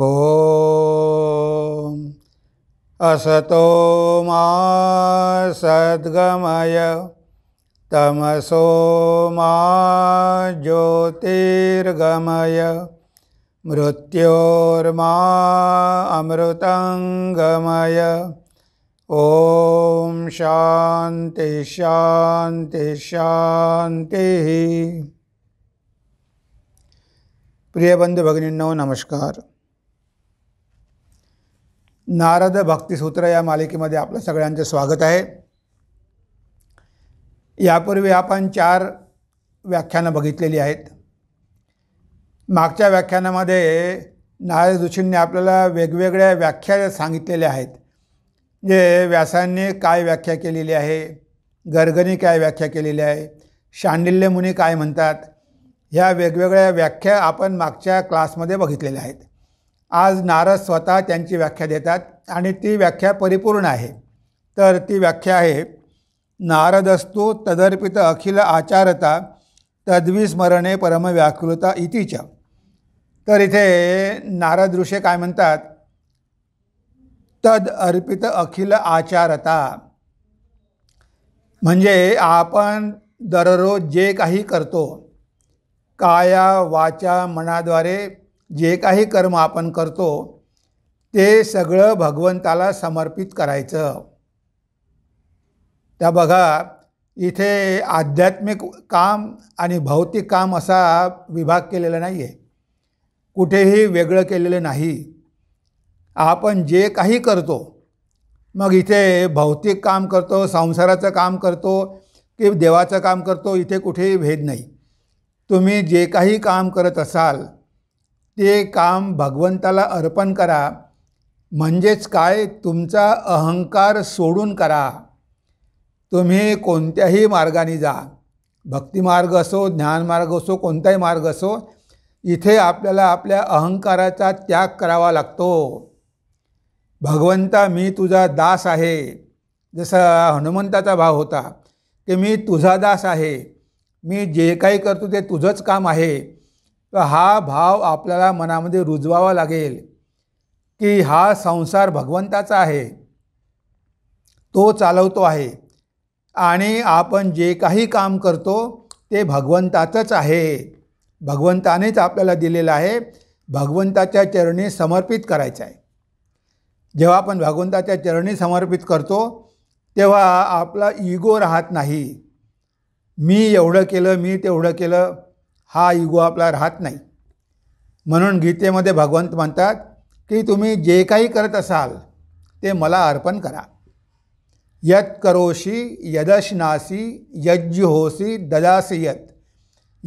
ॐ असतो मा सद्गमय तमसो मा ज्योतिर्गमय मृत्योर्मा अमृतं गमय ॐ शान्ति शान्ति शान्तिः प्रियबन्धुभगिनी नमस्कारः नारद भक्तिसूत्र या मालिकेमध्ये आपलं सगळ्यांचं स्वागत आहे यापूर्वी आपण चार व्याख्यानं बघितलेली आहेत मागच्या व्याख्यानामध्ये नारद ऋषींनी आपल्याला वेगवेगळ्या व्याख्या सांगितलेल्या आहेत जे व्यासांनी काय व्याख्या केलेली आहे गर्गनी काय व्याख्या केलेली आहे शांडिल्य मुनी काय म्हणतात ह्या वेगवेगळ्या व्याख्या आपण मागच्या क्लासमध्ये बघितलेल्या आहेत आज नारद स्वतः त्यांची व्याख्या देतात आणि ती व्याख्या परिपूर्ण आहे तर ती व्याख्या आहे नारदस्तु तदर्पित अखिल आचारता तद्विस्मरणे परमव्याकृता इतीच तर इथे नारद ऋषे काय म्हणतात तद अर्पित अखिल आचारता म्हणजे आपण दररोज जे काही करतो काया वाचा मनाद्वारे जे काही कर्म आपण करतो ते सगळं भगवंताला समर्पित करायचं त्या बघा इथे आध्यात्मिक काम आणि भौतिक काम असा विभाग केलेला नाही आहे कुठेही वेगळं केलेलं नाही आपण जे काही करतो मग इथे भौतिक काम करतो संसाराचं काम करतो की देवाचं काम करतो इथे कुठेही भेद नाही तुम्ही जे काही काम करत असाल ते काम भगवंताला अर्पण करा म्हणजेच काय तुमचा अहंकार सोडून करा तुम्ही कोणत्याही मार्गाने जा भक्तिमार्ग असो ज्ञानमार्ग असो कोणताही मार्ग असो इथे आपल्याला आपल्या अहंकाराचा त्याग करावा लागतो भगवंता मी तुझा दास आहे जसा हनुमंताचा भाव होता की मी तुझा दास आहे मी जे काही करतो ते तुझंच काम आहे हा भाव आपल्याला मनामध्ये रुजवावा लागेल की हा संसार भगवंताचा आहे तो चालवतो आहे आणि आपण जे काही काम करतो ते भगवंतातच आहे भगवंतानेच आपल्याला दिलेलं आहे भगवंताच्या चरणी समर्पित करायचं आहे जेव्हा आपण भगवंताच्या चरणी समर्पित करतो तेव्हा आपला इगो राहत नाही मी एवढं केलं मी तेवढं केलं हा युगो आपला राहत नाही म्हणून गीतेमध्ये भगवंत म्हणतात की तुम्ही जे काही करत असाल ते मला अर्पण करा यत करोशी यदशनासी यज्जुहोसी ददासी यत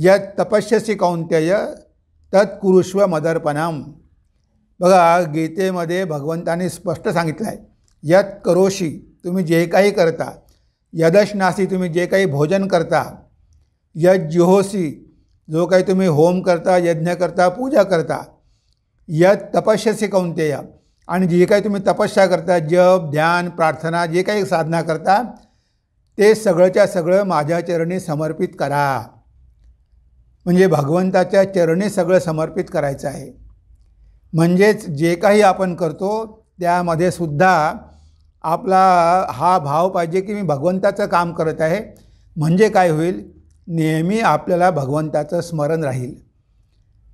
यत तपस्यसी कौंत्यय तत्कुरुष्व मदर्पणाम बघा गीतेमध्ये भगवंताने स्पष्ट सांगितलं आहे यत करोशी तुम्ही जे काही करता यदशनासी तुम्ही जे काही भोजन करता यज्जुहोसी जो काही तुम्ही होम करता यज्ञ करता पूजा करता या तपस्याचे या आणि जे काही तुम्ही तपस्या करता जप ध्यान प्रार्थना जे काही साधना करता ते सगळंच्या सगळं माझ्या चरणी समर्पित करा म्हणजे भगवंताच्या चरणी सगळं समर्पित करायचं आहे म्हणजेच जे काही आपण करतो त्यामध्ये सुद्धा आपला हा भाव पाहिजे की मी भगवंताचं काम करत आहे म्हणजे काय होईल नेहमी आपल्याला भगवंताचं स्मरण राहील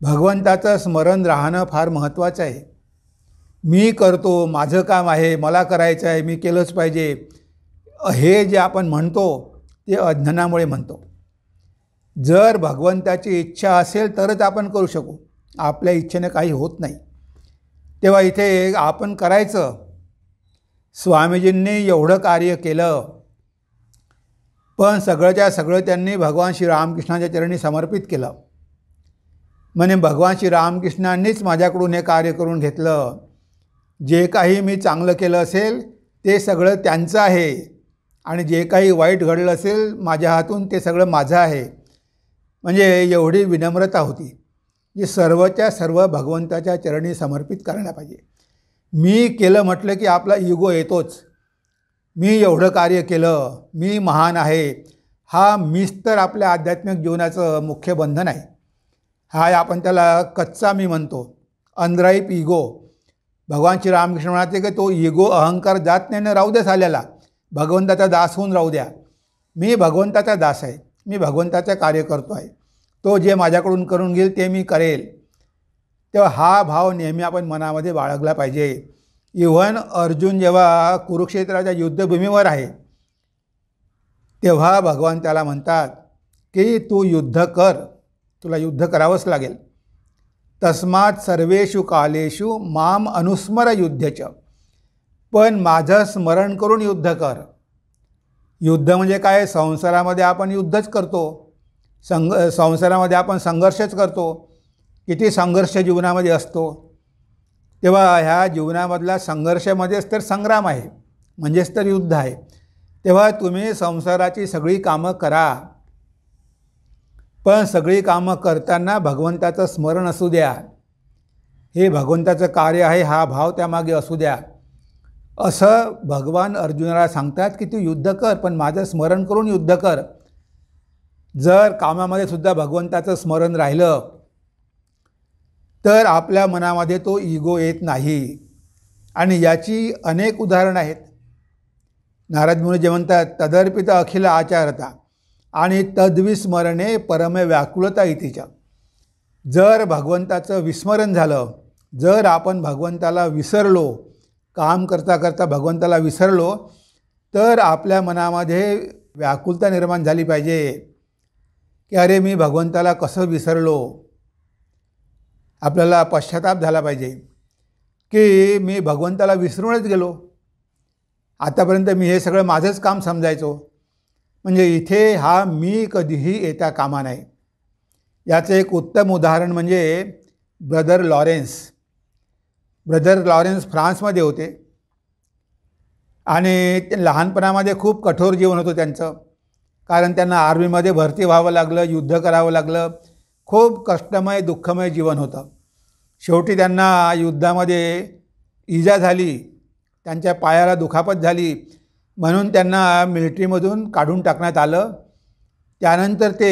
भगवंताचं स्मरण राहणं फार महत्त्वाचं आहे मी करतो माझं काम आहे मला करायचं आहे मी केलंच पाहिजे हे जे आपण म्हणतो ते अज्ञानामुळे म्हणतो जर भगवंताची इच्छा असेल तरच आपण करू शकू आपल्या इच्छेने काही होत नाही तेव्हा इथे आपण करायचं स्वामीजींनी एवढं कार्य केलं पण सगळंच्या सगळं त्यांनी भगवान श्री रामकृष्णाच्या चरणी समर्पित केलं म्हणे भगवान श्री रामकृष्णांनीच माझ्याकडून हे कार्य करून घेतलं जे काही मी चांगलं केलं असेल ते सगळं त्यांचं आहे आणि जे काही वाईट घडलं असेल माझ्या हातून ते सगळं माझं आहे म्हणजे एवढी विनम्रता होती जी सर्वच्या सर्व भगवंताच्या चरणी समर्पित करायला पाहिजे मी केलं म्हटलं की आपला इगो येतोच मी एवढं कार्य केलं मी महान आहे हा मीच तर आपल्या आध्यात्मिक जीवनाचं मुख्य बंधन आहे हा आपण त्याला कच्चा मी म्हणतो अनराईप इगो भगवान श्री रामकृष्ण म्हणाते की तो इगो अहंकार जात नाही राहू द्या झालेला भगवंताचा दास होऊन राहू द्या मी भगवंताचा दास आहे मी भगवंताचं कार्य करतो आहे तो जे माझ्याकडून करून घेईल ते मी करेल तेव्हा हा भाव नेहमी आपण मनामध्ये बाळगला पाहिजे इव्हन अर्जुन जेव्हा कुरुक्षेत्राच्या युद्धभूमीवर आहे तेव्हा भगवान त्याला म्हणतात की तू युद्ध कर तुला युद्ध करावंच लागेल तस्मात सर्वेषु कालेषु माम अनुस्मर युद्धच पण माझं स्मरण करून युद्ध कर युद्ध म्हणजे काय संसारामध्ये आपण युद्धच करतो संघ संसारामध्ये आपण संघर्षच करतो किती संघर्ष जीवनामध्ये असतो तेव्हा ह्या जीवनामधला संघर्षामध्येच तर संग्राम आहे म्हणजेच तर युद्ध आहे तेव्हा तुम्ही संसाराची सगळी कामं करा पण सगळी कामं करताना भगवंताचं स्मरण असू द्या हे भगवंताचं कार्य आहे हा भाव त्यामागे असू द्या असं भगवान अर्जुनाला सांगतात की तू युद्ध कर पण माझं स्मरण करून युद्ध कर जर कामामध्ये सुद्धा भगवंताचं स्मरण राहिलं तर आपल्या मनामध्ये तो इगो येत नाही आणि याची अनेक उदाहरणं आहेत नारद मुनी जे म्हणतात तदर्पित अखिल आचारता आणि तद्विस्मरणे परमे व्याकुलता इतिच्या जर भगवंताचं विस्मरण झालं जर आपण भगवंताला विसरलो काम करता करता भगवंताला विसरलो तर आपल्या मनामध्ये व्याकुलता निर्माण झाली पाहिजे की अरे मी भगवंताला कसं विसरलो आपल्याला पश्चाताप झाला पाहिजे की मी भगवंताला विसरूनच गेलो आतापर्यंत मी हे सगळं माझंच काम समजायचो म्हणजे इथे हा मी कधीही येता कामा नाही याचं एक उत्तम उदाहरण म्हणजे ब्रदर लॉरेन्स ब्रदर लॉरेन्स फ्रान्समध्ये होते आणि लहानपणामध्ये खूप कठोर जीवन होतं त्यांचं कारण त्यांना आर्मीमध्ये भरती व्हावं लागलं युद्ध करावं लागलं खूप कष्टमय दुःखमय जीवन होतं शेवटी त्यांना युद्धामध्ये इजा झाली त्यांच्या पायाला दुखापत झाली म्हणून त्यांना मिलिटरीमधून काढून टाकण्यात आलं त्यानंतर ते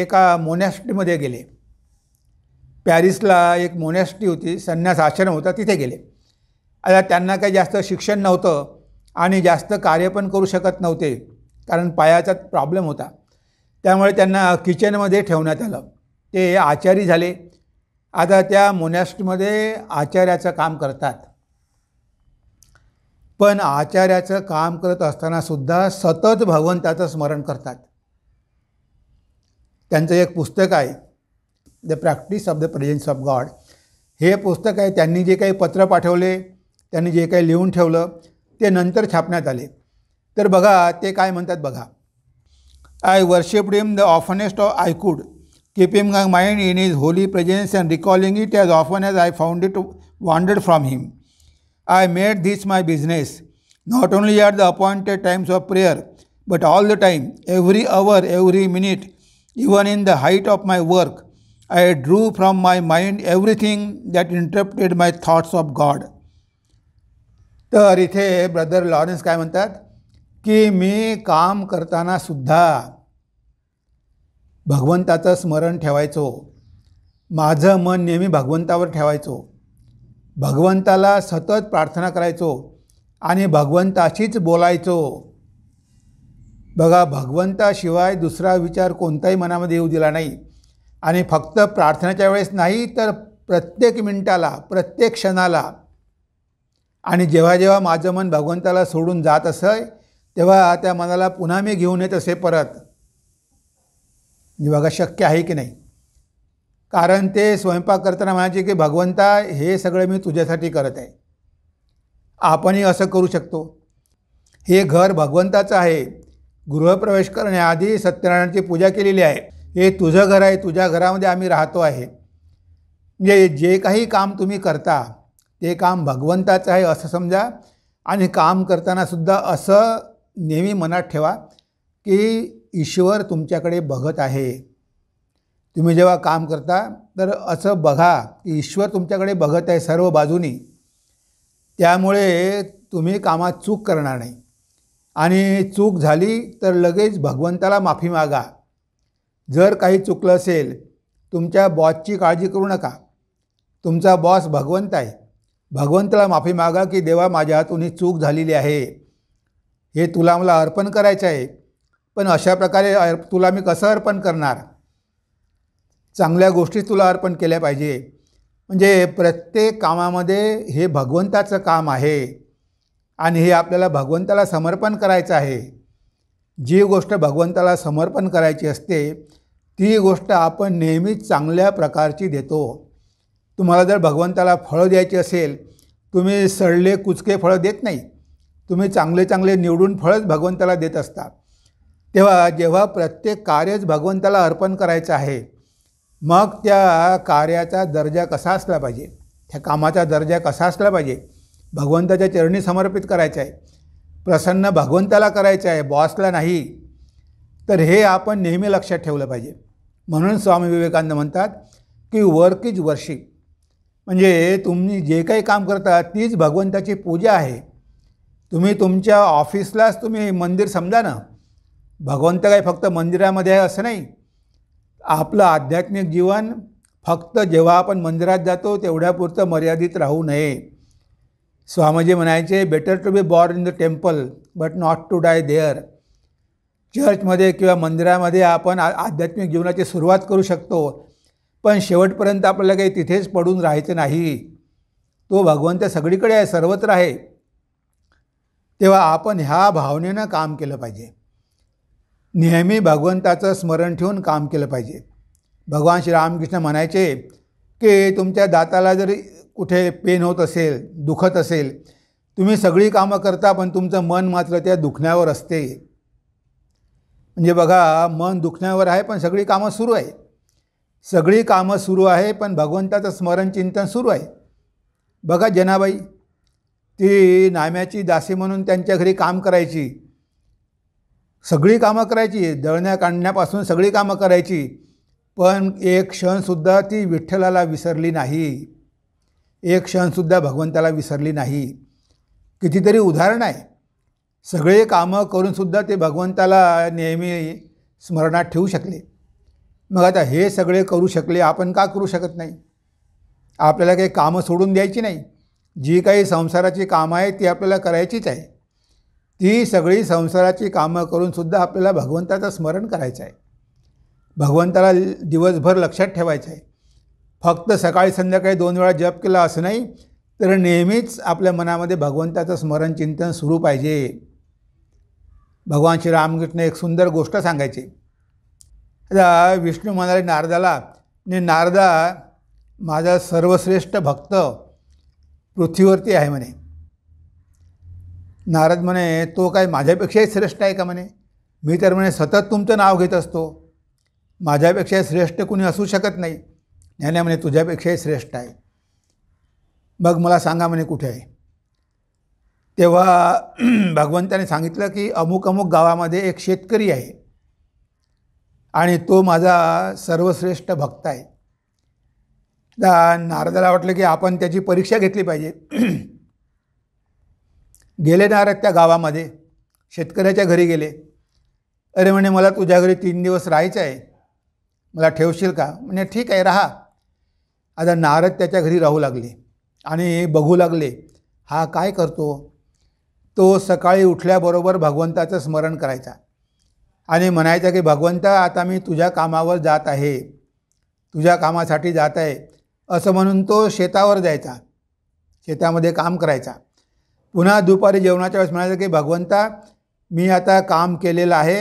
एका मोनॅस्टीमध्ये गेले पॅरिसला एक मोनॅस्टी होती संन्यास आश्रम होता तिथे गेले आता त्यांना काही जास्त शिक्षण नव्हतं आणि जास्त कार्य पण करू शकत नव्हते कारण पायाचा प्रॉब्लेम होता त्यामुळे त्यांना किचनमध्ये ठेवण्यात आलं ते आचारी झाले आता त्या मोनॅस्टमध्ये आचार्याचं काम करतात पण आचार्याचं काम करत असतानासुद्धा सतत भगवंताचं स्मरण करतात त्यांचं एक पुस्तक आहे the practice of the presence of God हे पुस्तक आहे त्यांनी जे काही पत्र पाठवले त्यांनी जे काही लिहून ठेवलं ते नंतर छापण्यात आले तर बघा ते काय म्हणतात बघा I worship him the oftenest of I keeping my mind in his holy presence and recalling it as often as I found it wandered from him. I made this my business, not only at the appointed times of prayer, but all the time, every hour, every minute, even in the height of my work, I drew from my mind everything that interrupted my thoughts of God. तर इथे brother Lawrence काय म्हणतात की मी काम करताना सुद्धा भगवंताचं स्मरण ठेवायचो माझं मन नेहमी भगवंतावर ठेवायचो भगवंताला सतत प्रार्थना करायचो आणि भगवंताशीच बोलायचो बघा भगवंताशिवाय दुसरा विचार कोणताही मनामध्ये येऊ दिला नाही आणि फक्त प्रार्थनेच्या वेळेस नाही तर प्रत्येक मिनिटाला प्रत्येक क्षणाला आणि जेव्हा जेव्हा माझं मन भगवंताला सोडून जात असे तेव्हा त्या मनाला पुन्हा मी घेऊन येत असे परत म्हणजे बघा शक्य आहे की नाही कारण ते स्वयंपाक करताना म्हणायचे की भगवंता हे सगळं मी तुझ्यासाठी करत आहे आपणही असं करू शकतो हे घर भगवंताचं आहे गृहप्रवेश करण्याआधी सत्यनारायणाची पूजा केलेली आहे हे तुझं घर आहे तुझ्या घरामध्ये आम्ही राहतो आहे म्हणजे जे काही काम तुम्ही करता ते काम भगवंताचं आहे असं समजा आणि काम करतानासुद्धा असं नेहमी मनात ठेवा की ईश्वर तुमच्याकडे बघत आहे तुम्ही जेव्हा काम करता तर असं बघा की ईश्वर तुमच्याकडे बघत आहे सर्व बाजूनी त्यामुळे तुम्ही कामात चूक करणार नाही आणि चूक झाली तर लगेच भगवंताला माफी मागा जर काही चुकलं असेल तुमच्या बॉसची काळजी करू नका तुमचा बॉस भगवंत आहे भगवंताला माफी मागा की देवा माझ्या हातून ही चूक झालेली आहे हे तुला मला अर्पण करायचं आहे पण अशा प्रकारे तुला मी कसं अर्पण करणार चांगल्या गोष्टी तुला अर्पण केल्या पाहिजे म्हणजे प्रत्येक कामामध्ये हे भगवंताचं काम आहे आणि हे आपल्याला भगवंताला समर्पण करायचं आहे जी गोष्ट भगवंताला समर्पण करायची असते ती गोष्ट आपण नेहमीच चांगल्या प्रकारची देतो तुम्हाला जर भगवंताला फळं द्यायची असेल तुम्ही सडले कुचके फळं देत नाही तुम्ही चांगले चांगले निवडून फळंच भगवंताला देत असता तेव्हा जेव्हा प्रत्येक कार्यच भगवंताला अर्पण करायचं आहे मग त्या कार्याचा दर्जा कसा असला पाहिजे त्या कामाचा दर्जा कसा असला पाहिजे भगवंताच्या चरणी समर्पित करायचं आहे प्रसन्न भगवंताला करायचं आहे बॉसला नाही तर हे आपण नेहमी लक्षात ठेवलं पाहिजे म्हणून स्वामी विवेकानंद म्हणतात की वर्क इज वर्शिप म्हणजे तुम्ही जे काही काम करता तीच भगवंताची पूजा आहे तुम्ही तुमच्या ऑफिसलाच तुम्ही मंदिर समजा ना भगवंत काही फक्त मंदिरामध्ये आहे असं नाही आपलं आध्यात्मिक जीवन फक्त जेव्हा आपण मंदिरात जातो तेवढ्यापुरतं मर्यादित राहू नये स्वामीजी म्हणायचे better to be born in the temple but not to die there चर्चमध्ये किंवा मंदिरामध्ये आपण आध्यात्मिक जीवनाची सुरुवात करू शकतो पण शेवटपर्यंत आपल्याला काही तिथेच पडून राहायचं नाही तो भगवंत सगळीकडे आहे सर्वत्र आहे तेव्हा आपण ह्या भावनेनं काम केलं पाहिजे नेहमी भगवंताचं स्मरण ठेवून काम केलं पाहिजे भगवान श्री रामकृष्ण म्हणायचे की तुमच्या दाताला जरी कुठे पेन होत असेल दुखत असेल तुम्ही सगळी कामं करता पण तुमचं मन मात्र त्या दुखण्यावर असते म्हणजे बघा मन दुखण्यावर आहे पण सगळी कामं सुरू आहे सगळी कामं सुरू आहे पण भगवंताचं स्मरण चिंतन सुरू आहे बघा जनाबाई ती नाम्याची दासी म्हणून त्यांच्या घरी काम करायची सगळी कामं करायची दळण्या काढण्यापासून सगळी कामं करायची पण एक क्षणसुद्धा ती विठ्ठलाला विसरली नाही एक क्षणसुद्धा भगवंताला विसरली नाही कितीतरी उदाहरण आहे सगळे कामं करूनसुद्धा ते भगवंताला नेहमी स्मरणात ठेवू शकले मग आता हे सगळे करू शकले आपण का करू शकत नाही आपल्याला काही कामं सोडून द्यायची नाही जी काही संसाराची कामं आहेत ती आपल्याला करायचीच आहे ती सगळी संसाराची कामं करूनसुद्धा आपल्याला भगवंताचं स्मरण करायचं आहे भगवंताला दिवसभर लक्षात ठेवायचं आहे फक्त सकाळी संध्याकाळी दोन वेळा जप केला असं नाही तर नेहमीच आपल्या मनामध्ये भगवंताचं स्मरण चिंतन सुरू पाहिजे भगवान श्री रामकृष्ण एक सुंदर गोष्ट सांगायची आता विष्णू म्हणाले नारदाला ने नारदा माझा सर्वश्रेष्ठ भक्त पृथ्वीवरती आहे म्हणे नारद म्हणे तो काय माझ्यापेक्षाही श्रेष्ठ आहे का म्हणे मी तर म्हणे सतत तुमचं नाव घेत असतो माझ्यापेक्षा श्रेष्ठ कुणी असू शकत नाही ज्ञाने म्हणे तुझ्यापेक्षाही श्रेष्ठ आहे मग मला सांगा म्हणे कुठे आहे तेव्हा भगवंताने सांगितलं की अमुक अमुक गावामध्ये एक शेतकरी आहे आणि तो माझा सर्वश्रेष्ठ भक्त आहे नारदाला वाटलं की आपण त्याची परीक्षा घेतली पाहिजे गेले ना त्या गावामध्ये शेतकऱ्याच्या घरी गेले अरे म्हणे मला तुझ्या घरी तीन दिवस राहायचं आहे मला ठेवशील का म्हणजे ठीक आहे राहा आता नारद त्याच्या घरी राहू लागले आणि बघू लागले हा काय करतो तो सकाळी उठल्याबरोबर भगवंताचं स्मरण करायचा आणि म्हणायचा की भगवंता आता मी तुझ्या कामावर जात आहे तुझ्या कामासाठी जात आहे असं म्हणून तो शेतावर जायचा शेतामध्ये काम करायचा पुन्हा दुपारी जेवणाच्या वेळेस म्हणायचं की भगवंता मी आता काम केलेलं आहे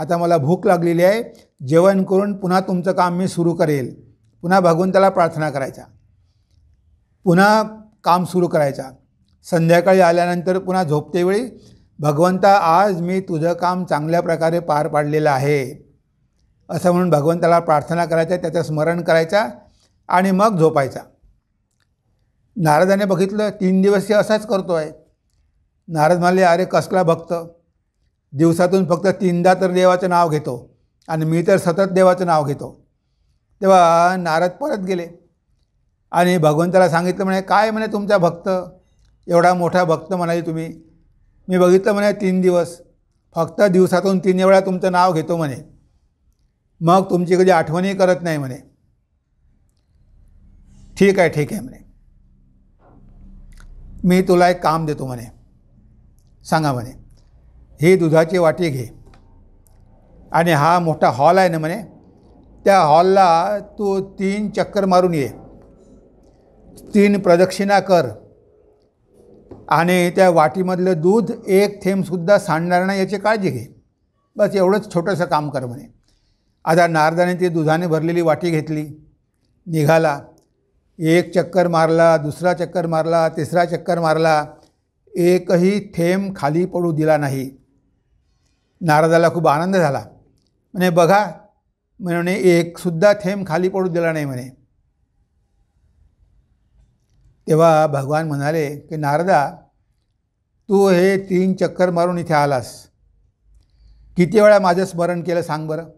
आता मला भूक लागलेली आहे जेवण करून पुन्हा तुमचं काम मी सुरू करेल पुन्हा भगवंताला प्रार्थना करायचा पुन्हा काम सुरू करायचा संध्याकाळी आल्यानंतर पुन्हा झोपतेवेळी भगवंता आज मी तुझं काम चांगल्या प्रकारे पार पाडलेलं आहे असं म्हणून भगवंताला प्रार्थना करायच्या त्याचं स्मरण करायचा आणि मग झोपायचा नारदाने बघितलं तीन दिवस हे असाच करतो आहे नारद म्हणाले अरे कसला भक्त दिवसातून फक्त तीनदा तर देवाचं नाव घेतो आणि मी तर सतत देवाचं नाव घेतो तेव्हा नारद परत गेले आणि भगवंताला सांगितलं म्हणे काय म्हणे तुमचा भक्त एवढा मोठा भक्त म्हणाली तुम्ही मी बघितलं म्हणे तीन दिवस फक्त दिवसातून तीन वेळा तुमचं नाव घेतो म्हणे मग तुमची कधी आठवणही करत नाही म्हणे ठीक आहे ठीक आहे म्हणे मी तुला एक काम देतो म्हणे सांगा म्हणे ही दुधाची वाटी घे आणि हा मोठा हॉल आहे ना म्हणे त्या हॉलला तू तीन चक्कर मारून ये तीन प्रदक्षिणा कर आणि त्या वाटीमधलं दूध एक थेंबसुद्धा सांडणार नाही याची काळजी घे बस एवढंच छोटंसं काम कर म्हणे आता नारदाने ती दुधाने भरलेली वाटी घेतली निघाला एक चक्कर मारला दुसरा चक्कर मारला तिसरा चक्कर मारला एकही थेंब खाली पडू दिला नाही नारदाला खूप आनंद झाला म्हणे बघा म्हणे एकसुद्धा थेंब खाली पडू दिला नाही म्हणे तेव्हा भगवान म्हणाले की नारदा तू हे तीन चक्कर मारून इथे आलास किती वेळा माझं स्मरण केलं सांग बरं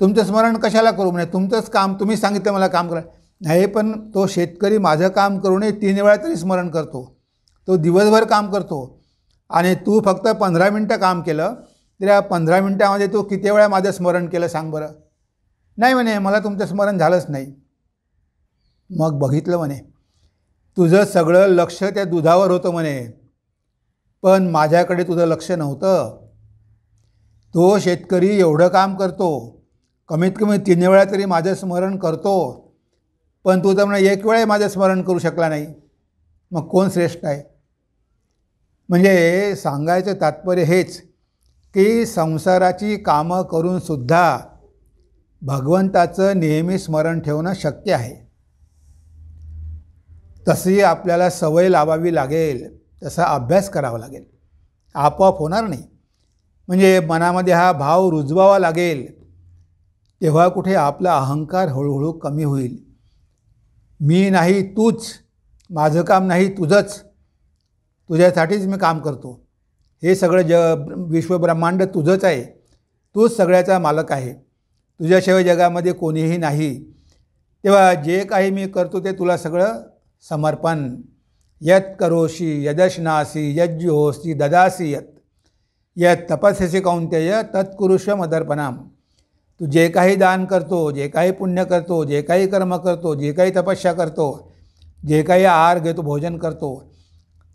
तुमचं स्मरण कशाला करू म्हणे तुमचंच काम तुम्ही सांगितलं मला काम करा नाही पण तो शेतकरी माझं काम करू नये तीन वेळा तरी स्मरण करतो तो दिवसभर काम करतो आणि तू फक्त पंधरा मिनटं काम केलं तर या पंधरा मिनटामध्ये तू किती वेळा माझं स्मरण केलं सांग बरं नाही म्हणे मला तुमचं स्मरण झालंच नाही मग बघितलं म्हणे तुझं सगळं लक्ष त्या दुधावर होतं म्हणे पण माझ्याकडे तुझं लक्ष नव्हतं तो शेतकरी एवढं काम करतो कमीत कमी तीन वेळा तरी माझं स्मरण करतो पण तू तर म्हणजे एक वेळ माझं स्मरण करू शकला नाही मग कोण श्रेष्ठ आहे म्हणजे सांगायचं तात्पर्य हेच की संसाराची कामं करूनसुद्धा भगवंताचं नेहमी स्मरण ठेवणं शक्य आहे तशी आपल्याला सवय लावावी लागेल तसा अभ्यास करावा लागेल आपोआप होणार नाही म्हणजे मनामध्ये हा भाव रुजवावा लागेल तेव्हा कुठे आपला अहंकार हळूहळू कमी होईल मी नाही तूच माझं काम नाही तुझंच तुझ्यासाठीच मी काम करतो हे सगळं ज विश्वब्रह्मांड तुझंच आहे तूच सगळ्याचा मालक आहे तुझ्याशिवाय जगामध्ये कोणीही नाही तेव्हा जे काही मी करतो ते तुला सगळं समर्पण यत करोशी यदशनासी यज्जोसी ददासी यत यत तपस्यसी कौंत्यय तत्कुरुष मदर्पणाम तू जे काही दान करतो जे काही पुण्य करतो जे काही कर्म करतो जे काही तपस्या करतो जे काही आहार घेतो भोजन करतो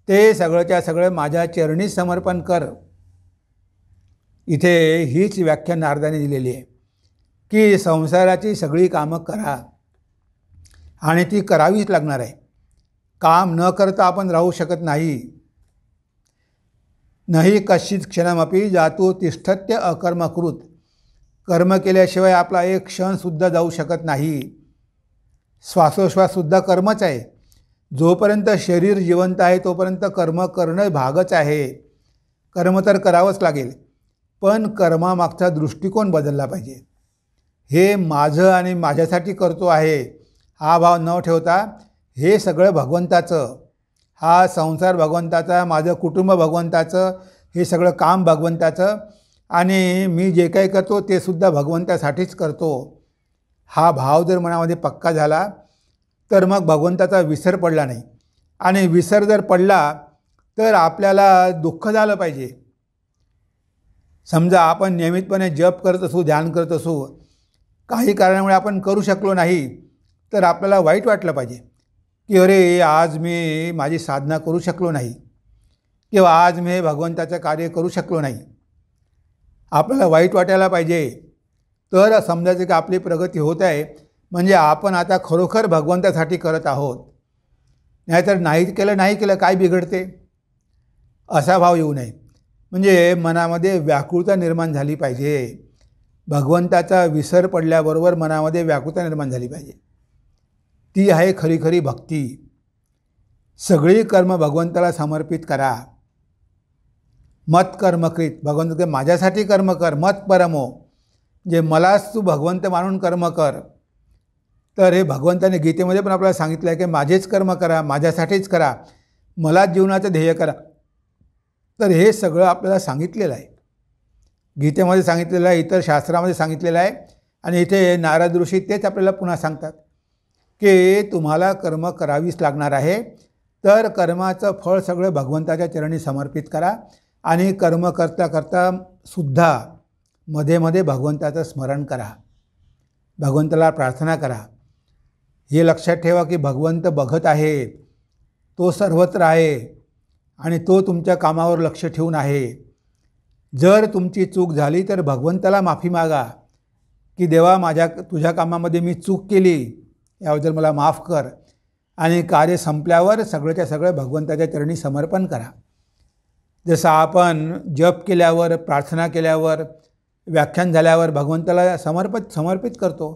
ते सगळंच्या सगळं माझ्या चरणी समर्पण कर इथे हीच व्याख्या नारदाने दिलेली आहे की संसाराची सगळी कामं करा आणि ती करावीच लागणार आहे काम न करता आपण राहू शकत नाही नाही कश्चित क्षणमपी जातो तिष्ठत्य अकर्मकृत कर्म केल्याशिवाय आपला एक क्षणसुद्धा जाऊ शकत नाही श्वासोश्वाससुद्धा कर्मच आहे जोपर्यंत शरीर जिवंत आहे तोपर्यंत कर्म करणं भागच आहे कर्म तर करावंच लागेल पण कर्मामागचा दृष्टिकोन बदलला पाहिजे हे माझं आणि माझ्यासाठी करतो आहे हा भाव न ठेवता हे सगळं भगवंताचं हा संसार भगवंताचा माझं कुटुंब भगवंताचं हे सगळं काम भगवंताचं आणि मी जे काही करतो ते सुद्धा भगवंतासाठीच करतो हा भाव जर मनामध्ये पक्का झाला तर मग भगवंताचा विसर पडला नाही आणि विसर जर पडला तर आपल्याला दुःख झालं पाहिजे समजा आपण नियमितपणे जप करत असू ध्यान करत असू काही कारणामुळे आपण करू शकलो नाही तर आपल्याला वाईट वाटलं पाहिजे की अरे आज मी माझी साधना करू शकलो नाही किंवा आज मी भगवंताचं कार्य करू शकलो नाही आपल्याला वाईट वाटायला पाहिजे तर समजायचं की आपली प्रगती होत आहे म्हणजे आपण आता खरोखर भगवंतासाठी करत आहोत नाहीतर नाही केलं नाही केलं काय बिघडते असा भाव येऊ नये म्हणजे मनामध्ये व्याकुळता निर्माण झाली पाहिजे भगवंताचा विसर पडल्याबरोबर मनामध्ये व्याकुळता निर्माण झाली पाहिजे ती आहे खरी खरी भक्ती सगळी कर्म भगवंताला समर्पित करा मत कर्म भगवंत भगवंत माझ्यासाठी कर्म कर मत परमो जे मलाच तू भगवंत मानून कर्म कर तर हे भगवंताने गीतेमध्ये पण आपल्याला सांगितलं आहे की माझेच कर्म करा माझ्यासाठीच करा मलाच जीवनाचं ध्येय करा तर हे सगळं आपल्याला सांगितलेलं आहे गीतेमध्ये सांगितलेलं आहे इतर शास्त्रामध्ये सांगितलेलं आहे आणि इथे नारद ऋषी तेच आपल्याला पुन्हा सांगतात की तुम्हाला कर्म करावीच लागणार आहे तर कर्माचं फळ सगळं भगवंताच्या चरणी समर्पित करा आणि कर्म करता करता सुद्धा मध्ये मध्ये भगवंताचं स्मरण करा भगवंताला प्रार्थना करा हे लक्षात ठेवा की भगवंत बघत आहे तो सर्वत्र आहे आणि तो तुमच्या कामावर लक्ष ठेवून आहे जर तुमची चूक झाली तर भगवंताला माफी मागा की देवा माझ्या तुझ्या कामामध्ये मी चूक केली याबद्दल मला माफ कर आणि कार्य संपल्यावर सगळंच्या सगळं भगवंताच्या चरणी समर्पण करा जसं आपण जप केल्यावर प्रार्थना केल्यावर व्याख्यान झाल्यावर भगवंताला समर्पित समर्पित करतो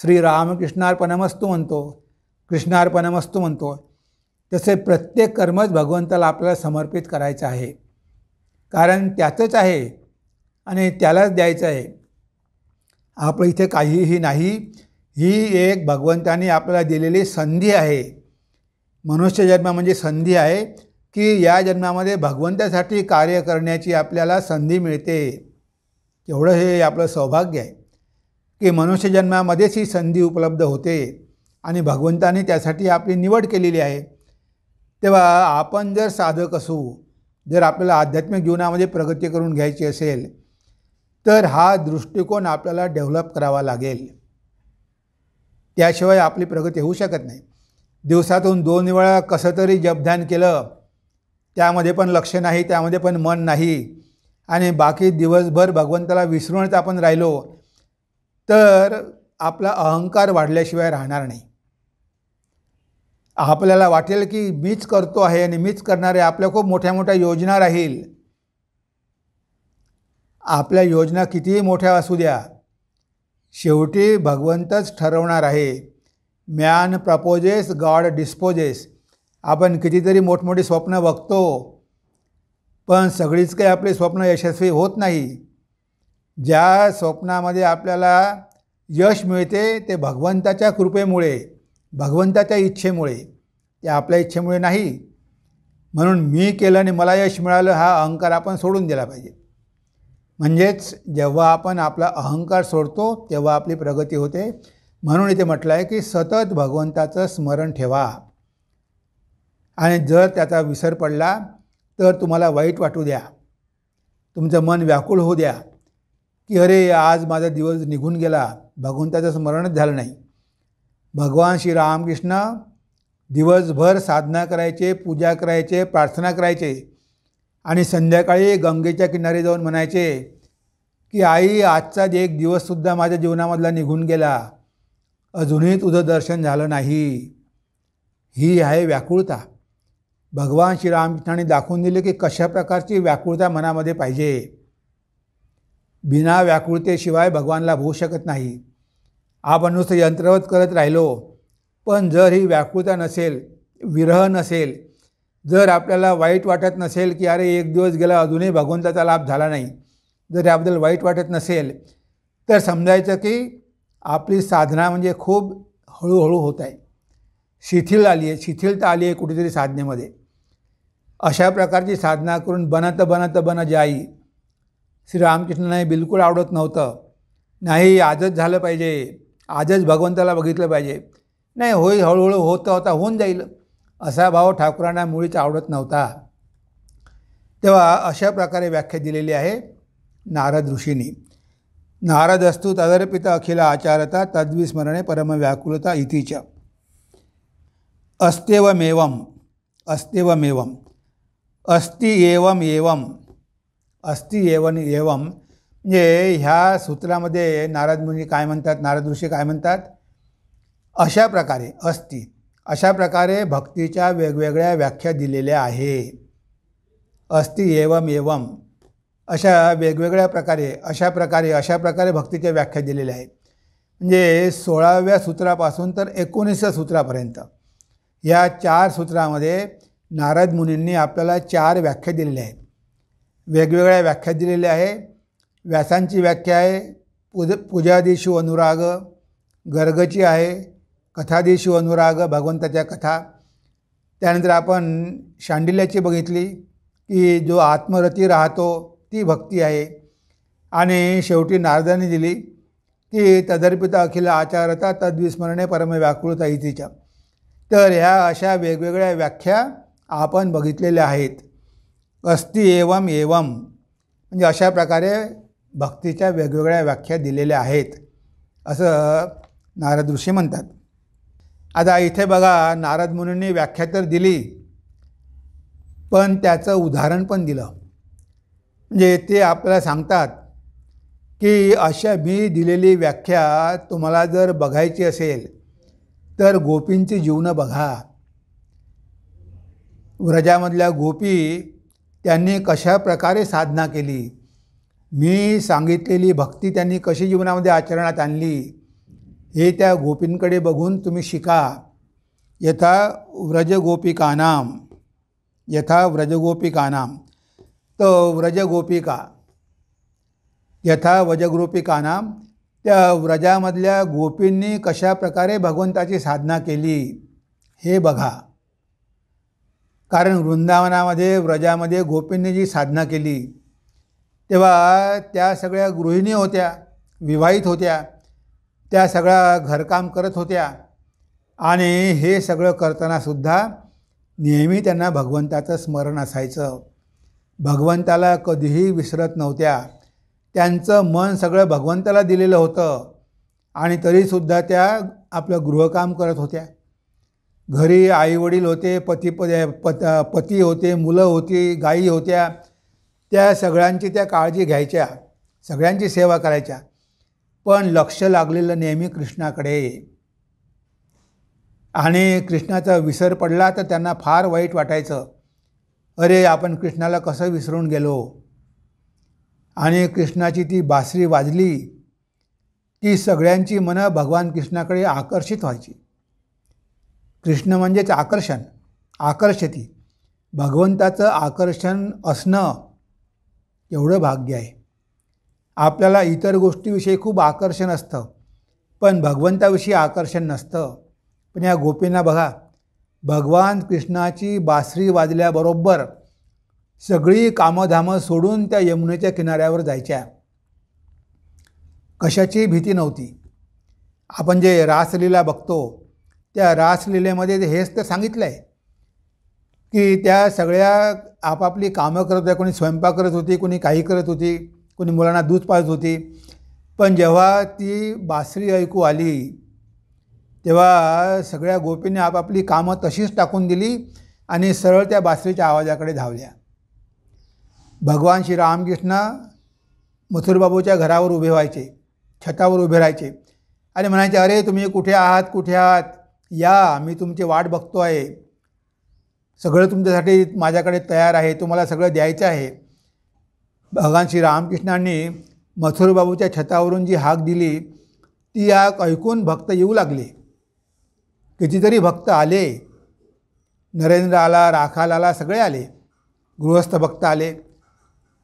श्री रामकृष्णार्पणमस्तू म्हणतो कृष्णार्पणमस्तू म्हणतो तसे प्रत्येक कर्मच भगवंताला आपल्याला समर्पित करायचं आहे कारण त्याचंच आहे आणि त्यालाच द्यायचं आहे आपलं इथे काहीही नाही ही एक भगवंताने आपल्याला दिलेली संधी आहे मनुष्यजन्म म्हणजे संधी आहे की या जन्मामध्ये भगवंतासाठी कार्य करण्याची आपल्याला संधी मिळते एवढं हे आपलं सौभाग्य आहे की मनुष्य जन्मामध्येच ही संधी उपलब्ध होते आणि भगवंताने त्यासाठी आपली निवड केलेली आहे तेव्हा आपण जर साधक असू जर आपल्याला आध्यात्मिक जीवनामध्ये प्रगती करून घ्यायची असेल तर हा दृष्टिकोन आपल्याला डेव्हलप करावा लागेल त्याशिवाय आपली प्रगती होऊ शकत नाही दिवसातून दोन वेळा कसं तरी जपध्यान केलं त्यामध्ये पण लक्ष नाही त्यामध्ये पण मन नाही आणि बाकी दिवसभर भगवंताला विसरूनच आपण राहिलो तर आपला अहंकार वाढल्याशिवाय राहणार नाही आपल्याला वाटेल की मीच करतो आहे आणि मीच आहे आपल्या खूप मोठ्या मोठ्या योजना राहील आपल्या योजना कितीही मोठ्या असू द्या शेवटी भगवंतच ठरवणार आहे मॅन प्रपोजेस गॉड डिस्पोजेस आपण कितीतरी मोठमोठी स्वप्न बघतो पण सगळीच काही आपले स्वप्न यशस्वी होत नाही ज्या स्वप्नामध्ये आपल्याला यश मिळते ते भगवंताच्या कृपेमुळे भगवंताच्या इच्छेमुळे ते आपल्या इच्छेमुळे नाही म्हणून मी केलं आणि मला यश मिळालं हा अहंकार आपण सोडून दिला पाहिजे म्हणजेच जेव्हा आपण आपला अहंकार सोडतो तेव्हा आपली प्रगती होते म्हणून इथे म्हटलं आहे की सतत भगवंताचं स्मरण ठेवा आणि जर त्याचा विसर पडला तर तुम्हाला वाईट वाटू द्या तुमचं मन व्याकुळ होऊ द्या की अरे आज माझा दिवस निघून गेला भगवंताचं स्मरणच झालं नाही भगवान श्री रामकृष्ण दिवसभर साधना करायचे पूजा करायचे प्रार्थना करायचे आणि संध्याकाळी गंगेच्या किनारी जाऊन म्हणायचे की आई आजचा एक दिवससुद्धा माझ्या जीवनामधला निघून गेला अजूनही तुझं दर्शन झालं नाही ही आहे व्याकुळता भगवान श्रीरामकृष्णाने दाखवून दिले की कशा प्रकारची व्याकुळता मनामध्ये पाहिजे बिना व्याकुळतेशिवाय भगवानला होऊ शकत नाही आपण नुसतं यंत्रवत करत राहिलो पण जर ही व्याकुळता नसेल विरह नसेल जर आपल्याला वाईट वाटत नसेल की अरे एक दिवस गेला अजूनही भगवंताचा लाभ झाला नाही जर याबद्दल वाईट वाटत नसेल तर समजायचं की आपली साधना म्हणजे खूप हळूहळू होत आहे शिथिल आली आहे शिथिलता आली आहे कुठेतरी साधनेमध्ये अशा प्रकारची साधना करून बनत बनत बन जाई श्रीरामकृष्णांनाही बिलकुल आवडत नव्हतं नाही आजच झालं पाहिजे आजच भगवंताला बघितलं पाहिजे नाही होई हळूहळू होत होता होऊन जाईल असा भाव ठाकूरांना मुळीच आवडत नव्हता तेव्हा अशा प्रकारे व्याख्या दिलेली आहे नारद ऋषींनी नारद असतो तदर्पित अखिल आचारता तद्विस्मरणे परमव्याकुलता इतिच अस्तेव मेवम अस्ति एवम एवम अस्ति एवन एवम म्हणजे ह्या सूत्रामध्ये नारद मुनी काय म्हणतात नारद ऋषी काय म्हणतात अशा प्रकारे अस्ति अशा प्रकारे भक्तीच्या वेगवेगळ्या व्याख्या दिलेल्या आहे अस्ति एवम एवम अशा वेगवेगळ्या प्रकारे अशा प्रकारे अशा प्रकारे भक्तीच्या व्याख्या दिलेल्या आहेत म्हणजे सोळाव्या सूत्रापासून तर एकोणीसव्या सूत्रापर्यंत या चार सूत्रामध्ये नारद मुनींनी आपल्याला चार व्याख्या दिलेल्या आहेत वेगवेगळ्या व्याख्या दिलेल्या आहे व्यासांची व्याख्या आहे पूज पूजादिशू अनुराग गर्गची आहे कथादिशू अनुराग भगवंताच्या कथा त्यानंतर आपण शांडिल्याची बघितली की जो आत्मरती राहतो ती भक्ती आहे आणि शेवटी नारदाने दिली ती तदर्पिता अखिला आचारता तद्विस्मरणे परमव्याकुळता इतिचा तर ह्या अशा वेगवेगळ्या व्याख्या आपण बघितलेले आहेत अस्ती एवम एवम म्हणजे अशा प्रकारे भक्तीच्या वेगवेगळ्या व्याख्या दिलेल्या आहेत असं नारद ऋषी म्हणतात आता इथे बघा नारद मुनींनी व्याख्या तर दिली पण त्याचं उदाहरण पण दिलं म्हणजे ते आपल्याला सांगतात की अशा मी दिलेली व्याख्या तुम्हाला जर बघायची असेल तर गोपींची जीवनं बघा व्रजामधल्या गोपी त्यांनी कशा प्रकारे साधना केली मी सांगितलेली भक्ती त्यांनी कशी जीवनामध्ये आचरणात आणली हे त्या गोपींकडे बघून तुम्ही शिका यथा व्रजगोपिकानाम यथा व्रजगोपिकानाम तर व्रजगोपिका यथा व्रजगोपिकानाम त्या व्रजामधल्या गोपींनी कशा प्रकारे भगवंताची साधना केली हे बघा कारण वृंदावनामध्ये व्रजामध्ये गोपींनी जी साधना केली तेव्हा त्या सगळ्या गृहिणी होत्या विवाहित होत्या त्या सगळ्या घरकाम करत होत्या आणि हे सगळं करतानासुद्धा नेहमी त्यांना भगवंताचं स्मरण असायचं भगवंताला कधीही विसरत नव्हत्या त्यांचं मन सगळं भगवंताला दिलेलं होतं आणि तरीसुद्धा त्या आपलं गृहकाम करत होत्या घरी आईवडील होते पती पत पती होते मुलं होती गायी होत्या त्या सगळ्यांची त्या काळजी घ्यायच्या सगळ्यांची सेवा करायच्या पण लक्ष लागलेलं नेहमी कृष्णाकडे आणि कृष्णाचा विसर पडला तर त्यांना फार वाईट वाटायचं अरे आपण कृष्णाला कसं विसरून गेलो आणि कृष्णाची ती बासरी वाजली की सगळ्यांची मनं भगवान कृष्णाकडे आकर्षित व्हायची कृष्ण म्हणजेच आकर्षण आकर्षती भगवंताचं आकर्षण असणं एवढं भाग्य आहे आपल्याला इतर गोष्टीविषयी खूप आकर्षण असतं पण भगवंताविषयी आकर्षण नसतं पण या गोपींना बघा भगवान कृष्णाची बासरी वाजल्याबरोबर सगळी कामधामं सोडून त्या यमुनेच्या किनाऱ्यावर जायच्या कशाची भीती नव्हती आपण जे रासलीला बघतो त्या रासलीलेमध्ये हेच तर सांगितलं आहे की त्या सगळ्या आपापली कामं करत होत्या कोणी स्वयंपाक करत होती कोणी काही करत होती कोणी मुलांना दूध पाजत होती पण जेव्हा ती बासरी ऐकू आली तेव्हा सगळ्या गोपींनी आपापली कामं तशीच टाकून दिली आणि सरळ त्या बासरीच्या आवाजाकडे धावल्या भगवान श्री रामकृष्ण मथुरबाबूच्या घरावर उभे व्हायचे छतावर उभे राहायचे आणि म्हणायचे अरे तुम्ही कुठे आहात कुठे आहात या मी तुमची वाट बघतो आहे सगळं तुमच्यासाठी माझ्याकडे तयार आहे तुम्हाला सगळं द्यायचं आहे भगवान श्री रामकृष्णांनी मथुरबाबूच्या छतावरून जी हाक दिली ती हाक ऐकून भक्त येऊ लागले कितीतरी भक्त आले नरेंद्र आला राखाल आला सगळे आले गृहस्थ भक्त आले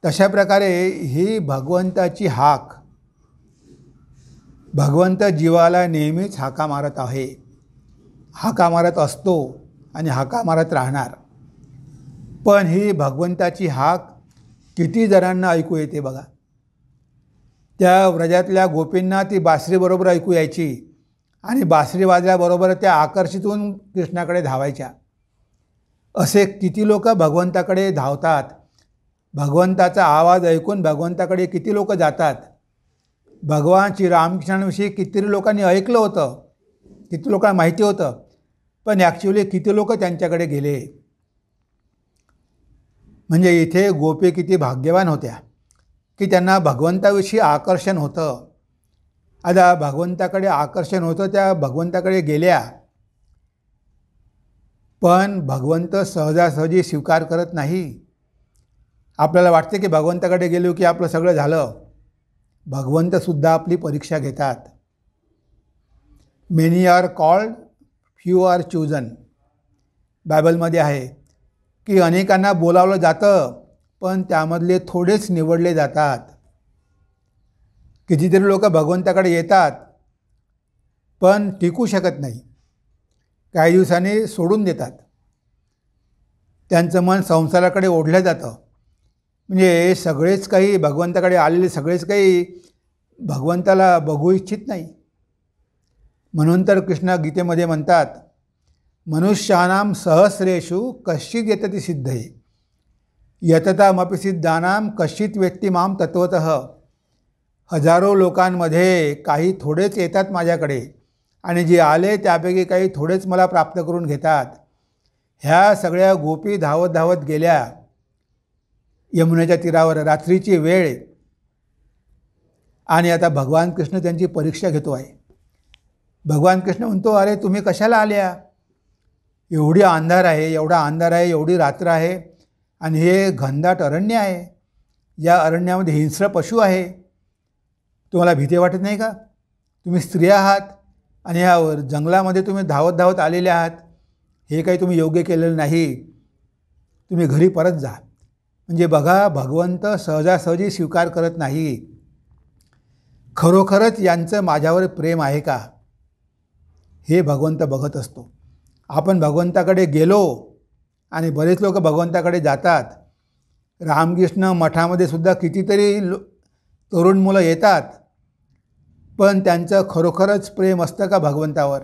तशा प्रकारे ही भगवंताची हाक भगवंत जीवाला नेहमीच हाका मारत आहे हाका मारत असतो आणि हाका मारत राहणार पण ही भगवंताची हाक किती जणांना ऐकू येते बघा त्या व्रजातल्या गोपींना ती बासरीबरोबर ऐकू यायची आणि बासरी वाजल्याबरोबर त्या आकर्षितून कृष्णाकडे धावायच्या असे किती लोक भगवंताकडे धावतात भगवंताचा आवाज ऐकून भगवंताकडे किती लोक जातात भगवान श्री रामकृष्णांविषयी किती लोकांनी ऐकलं होतं किती लोकांना माहिती होतं पण ॲक्च्युली किती लोक त्यांच्याकडे गेले म्हणजे इथे गोपी किती भाग्यवान होत्या की त्यांना भगवंताविषयी आकर्षण होतं आता भगवंताकडे आकर्षण होतं त्या भगवंताकडे गेल्या पण भगवंत सहजासहजी स्वीकार करत नाही आपल्याला वाटते की भगवंताकडे गेलो की आपलं सगळं झालं भगवंतसुद्धा आपली परीक्षा घेतात many are called few are chosen बायबलमध्ये आहे की अनेकांना बोलावलं जातं पण त्यामधले थोडेच निवडले जातात कितीतरी लोक भगवंताकडे येतात पण टिकू शकत नाही काही दिवसांनी सोडून देतात त्यांचं मन संसाराकडे ओढलं जातं म्हणजे सगळेच काही भगवंताकडे आलेले सगळेच काही भगवंताला बघू इच्छित नाही म्हणून तर कृष्ण गीतेमध्ये म्हणतात मनुष्यानाम सहस्रेषु कश्चित यतती सिद्धये यततामपि सिद्धानाम कश्चित माम तत्वत हजारो लोकांमध्ये काही थोडेच येतात माझ्याकडे आणि जे आले त्यापैकी काही थोडेच मला प्राप्त करून घेतात ह्या सगळ्या गोपी धावत धावत गेल्या यमुनेच्या तीरावर रात्रीची वेळ आणि आता भगवान कृष्ण त्यांची परीक्षा घेतो आहे भगवान कृष्ण म्हणतो अरे तुम्ही कशाला आल्या एवढी अंधार आहे एवढा अंधार आहे एवढी रात्र आहे आणि हे घनदाट अरण्य आहे या अरण्यामध्ये हिंस्र पशु आहे तुम्हाला भीती वाटत नाही का तुम्ही स्त्रिया आहात आणि यावर जंगलामध्ये तुम्ही धावत धावत आलेले आहात हे काही तुम्ही योग्य केलेलं नाही तुम्ही घरी परत जा म्हणजे बघा भगवंत सहजासहजी स्वीकार करत नाही खरोखरच यांचं माझ्यावर प्रेम आहे का हे भगवंत बघत असतो आपण भगवंताकडे गेलो आणि बरेच लोक भगवंताकडे जातात रामकृष्ण मठामध्ये सुद्धा कितीतरी लो तरुण मुलं येतात पण त्यांचं खरोखरच प्रेम असतं का भगवंतावर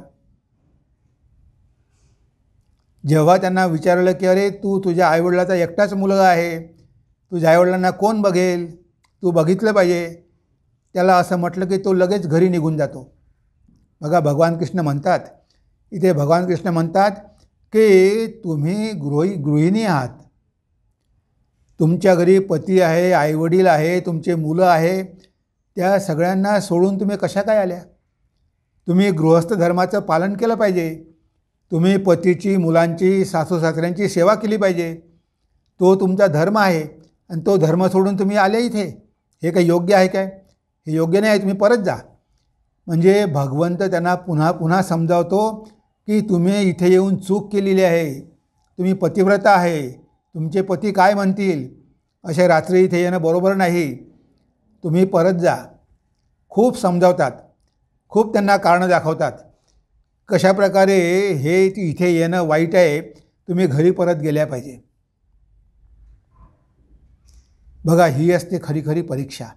जेव्हा त्यांना विचारलं की अरे तू तुझ्या आईवडिलाचा एकटाच मुलगा आहे तुझ्या आईवडिलांना कोण बघेल तू बघितलं पाहिजे त्याला असं म्हटलं की तो लगेच घरी निघून जातो बघा भगवान कृष्ण म्हणतात इथे भगवान कृष्ण म्हणतात की तुम्ही गृही गृहिणी आहात तुमच्या घरी पती आहे आईवडील आहे तुमचे मुलं आहे त्या सगळ्यांना सोडून तुम्ही कशा काय आल्या तुम्ही गृहस्थ धर्माचं पालन केलं पाहिजे तुम्ही पतीची मुलांची सासू सेवा केली पाहिजे तो तुमचा धर्म आहे आणि तो धर्म सोडून तुम्ही आले इथे हे काही योग्य आहे काय हे योग्य नाही आहे तुम्ही परत जा म्हणजे भगवंत त्यांना पुन्हा पुन्हा समजावतो की तुम्ही इथे येऊन चूक केलेली आहे तुम्ही पतिव्रता आहे तुमचे पती काय म्हणतील असे रात्री इथे येणं बरोबर नाही तुम्ही परत जा खूप समजावतात खूप त्यांना कारणं दाखवतात कशाप्रकारे हे इथे येणं वाईट आहे तुम्ही घरी परत गेल्या पाहिजे बघा ही असते खरी खरी परीक्षा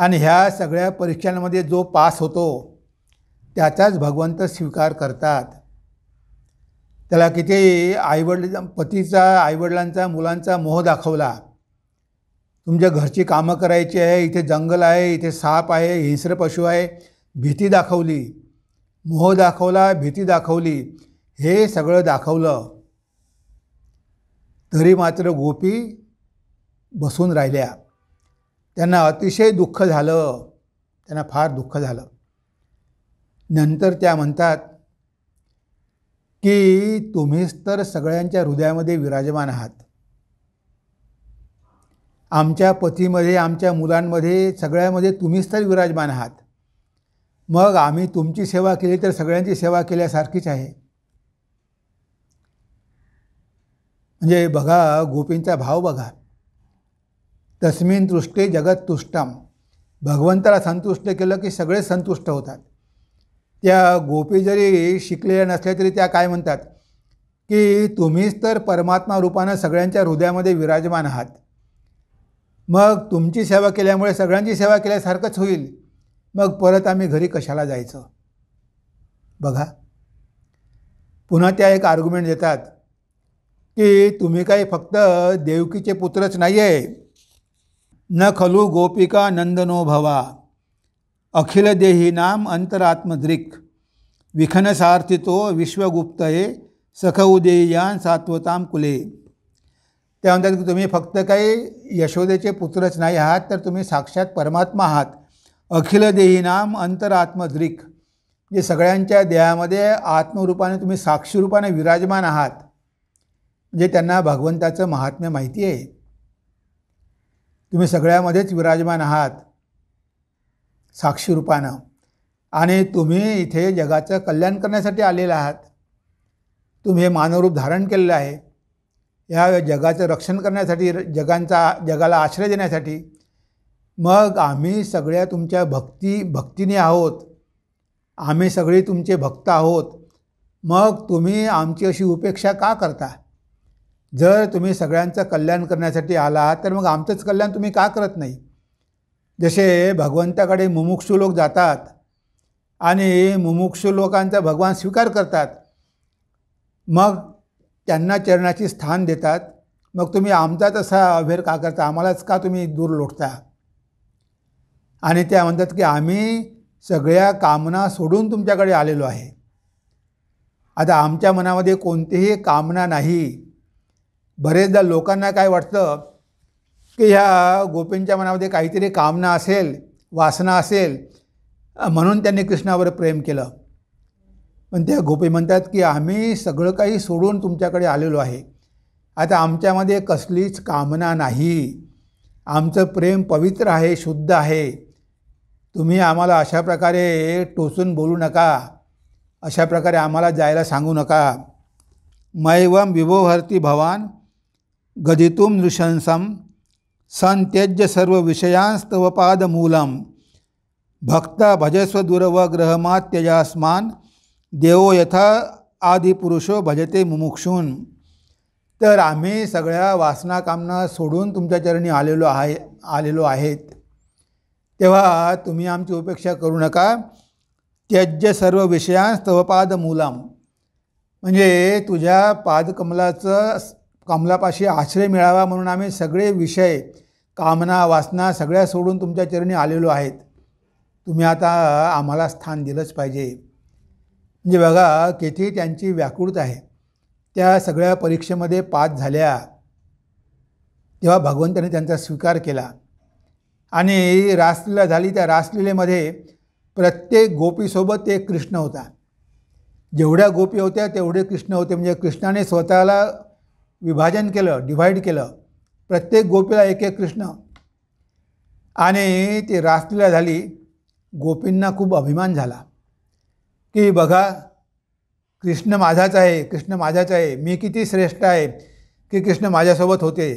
आणि ह्या सगळ्या परीक्षांमध्ये जो पास होतो त्याचाच भगवंत स्वीकार करतात त्याला किती आईवडील पतीचा आईवडिलांचा मुलांचा मोह दाखवला तुमच्या घरची कामं करायची आहे इथे जंगल आहे इथे साप आहे हिंस्र पशु आहे भीती दाखवली मोह दाखवला भीती दाखवली हे सगळं दाखवलं तरी मात्र गोपी बसून राहिल्या त्यांना अतिशय दुःख झालं त्यांना फार दुःख झालं नंतर त्या म्हणतात की तुम्हीच तर सगळ्यांच्या हृदयामध्ये विराजमान आहात आमच्या पतीमध्ये आमच्या मुलांमध्ये सगळ्यामध्ये तुम्हीच तर विराजमान आहात मग आम्ही तुमची सेवा केली तर सगळ्यांची सेवा केल्यासारखीच आहे म्हणजे बघा गोपींचा भाव बघा तस्मिन दृष्टे जगत तुष्टम भगवंताला संतुष्ट केलं की सगळेच संतुष्ट होतात त्या गोपी जरी शिकलेल्या नसल्या तरी त्या काय म्हणतात की तुम्हीच तर परमात्मा रूपानं सगळ्यांच्या हृदयामध्ये विराजमान आहात मग तुमची सेवा केल्यामुळे सगळ्यांची सेवा केल्यासारखंच होईल मग परत आम्ही घरी कशाला जायचं बघा पुन्हा त्या एक आर्ग्युमेंट देतात की तुम्ही काही फक्त देवकीचे पुत्रच नाही आहे न खलु गोपिका नंदनो भवा अखिलदेहिनाम विखन विखनसार्थितो विश्वगुप्तये सख उदेयान सात्वताम कुले त्या म्हणतात की तुम्ही फक्त काही यशोदेचे पुत्रच नाही आहात तर तुम्ही साक्षात परमात्मा आहात नाम अंतरात्मदृक जे सगळ्यांच्या देहामध्ये आत्मरूपाने तुम्ही साक्षीरूपाने विराजमान आहात म्हणजे त्यांना भगवंताचं महात्म्य माहिती आहे तुम्ही सगळ्यामध्येच विराजमान आहात साक्षीरूपानं आणि तुम्ही इथे जगाचं कल्याण करण्यासाठी आलेलं आहात तुम्ही हे मानवरूप धारण केलेलं आहे या जगाचं रक्षण करण्यासाठी जगांचा जगाला आश्रय देण्यासाठी मग आम्ही सगळ्या तुमच्या भक्ती भक्तीने आहोत आम्ही सगळे तुमचे भक्त आहोत मग तुम्ही आमची अशी उपेक्षा का करता जर तुम्ही सगळ्यांचं कल्याण करण्यासाठी आलात तर मग आमचंच कल्याण तुम्ही का करत नाही जसे भगवंताकडे मुमुक्षू लोक जातात आणि मुमुक्षू लोकांचा भगवान स्वीकार करतात मग त्यांना चरणाची स्थान देतात मग तुम्ही आमचा तसा अभेर का करता आम्हालाच का तुम्ही दूर लोटता आणि त्या म्हणतात की आम्ही सगळ्या कामना सोडून तुमच्याकडे आलेलो आहे आता आमच्या मनामध्ये कोणतीही कामना नाही बरेचदा लोकांना काय वाटतं की ह्या गोपींच्या मनामध्ये काहीतरी कामना असेल वासना असेल म्हणून त्यांनी कृष्णावर प्रेम केलं पण त्या गोपी म्हणतात की आम्ही सगळं काही सोडून तुमच्याकडे आलेलो आहे आता आमच्यामध्ये कसलीच कामना नाही आमचं प्रेम पवित्र आहे शुद्ध आहे तुम्ही आम्हाला अशा प्रकारे टोचून बोलू नका अशा प्रकारे आम्हाला जायला सांगू नका मैवम विभोहरती भवान गदितुं नृशंसं संत्यज्य सर्वविषयांस्तव पादमूलं भक्ता भजस्व दुरवग्रहमात्यजास्मान् देवो यथा आदिपुरुषो भजते मुमुक्षून तर आम्ही सगळ्या वासना कामना सोडून तुमच्या चरणी आलेलो आहे आलेलो आहेत तेव्हा तुम्ही आमची उपेक्षा करू नका त्यज्य सर्व विषयांस म्हणजे तुझ्या पादकमलाचं कमलापाशी आश्रय मिळावा म्हणून आम्ही सगळे विषय कामना वासना सगळ्या सोडून तुमच्या चरणी आलेलो आहेत तुम्ही आता आम्हाला स्थान दिलंच पाहिजे म्हणजे बघा किती त्यांची व्याकृत आहे त्या सगळ्या परीक्षेमध्ये पास झाल्या तेव्हा भगवंताने त्यांचा स्वीकार केला आणि रासलीला झाली त्या रासलीलेमध्ये प्रत्येक गोपीसोबत ते कृष्ण होता जेवढ्या गोपी होत्या तेवढे कृष्ण होते म्हणजे कृष्णाने स्वतःला विभाजन केलं डिव्हाइड केलं प्रत्येक गोपीला एक एक कृष्ण आणि ती रासलीला झाली गोपींना खूप अभिमान झाला की बघा कृष्ण माझाच आहे कृष्ण माझाच आहे मी किती श्रेष्ठ आहे की कृष्ण माझ्यासोबत होते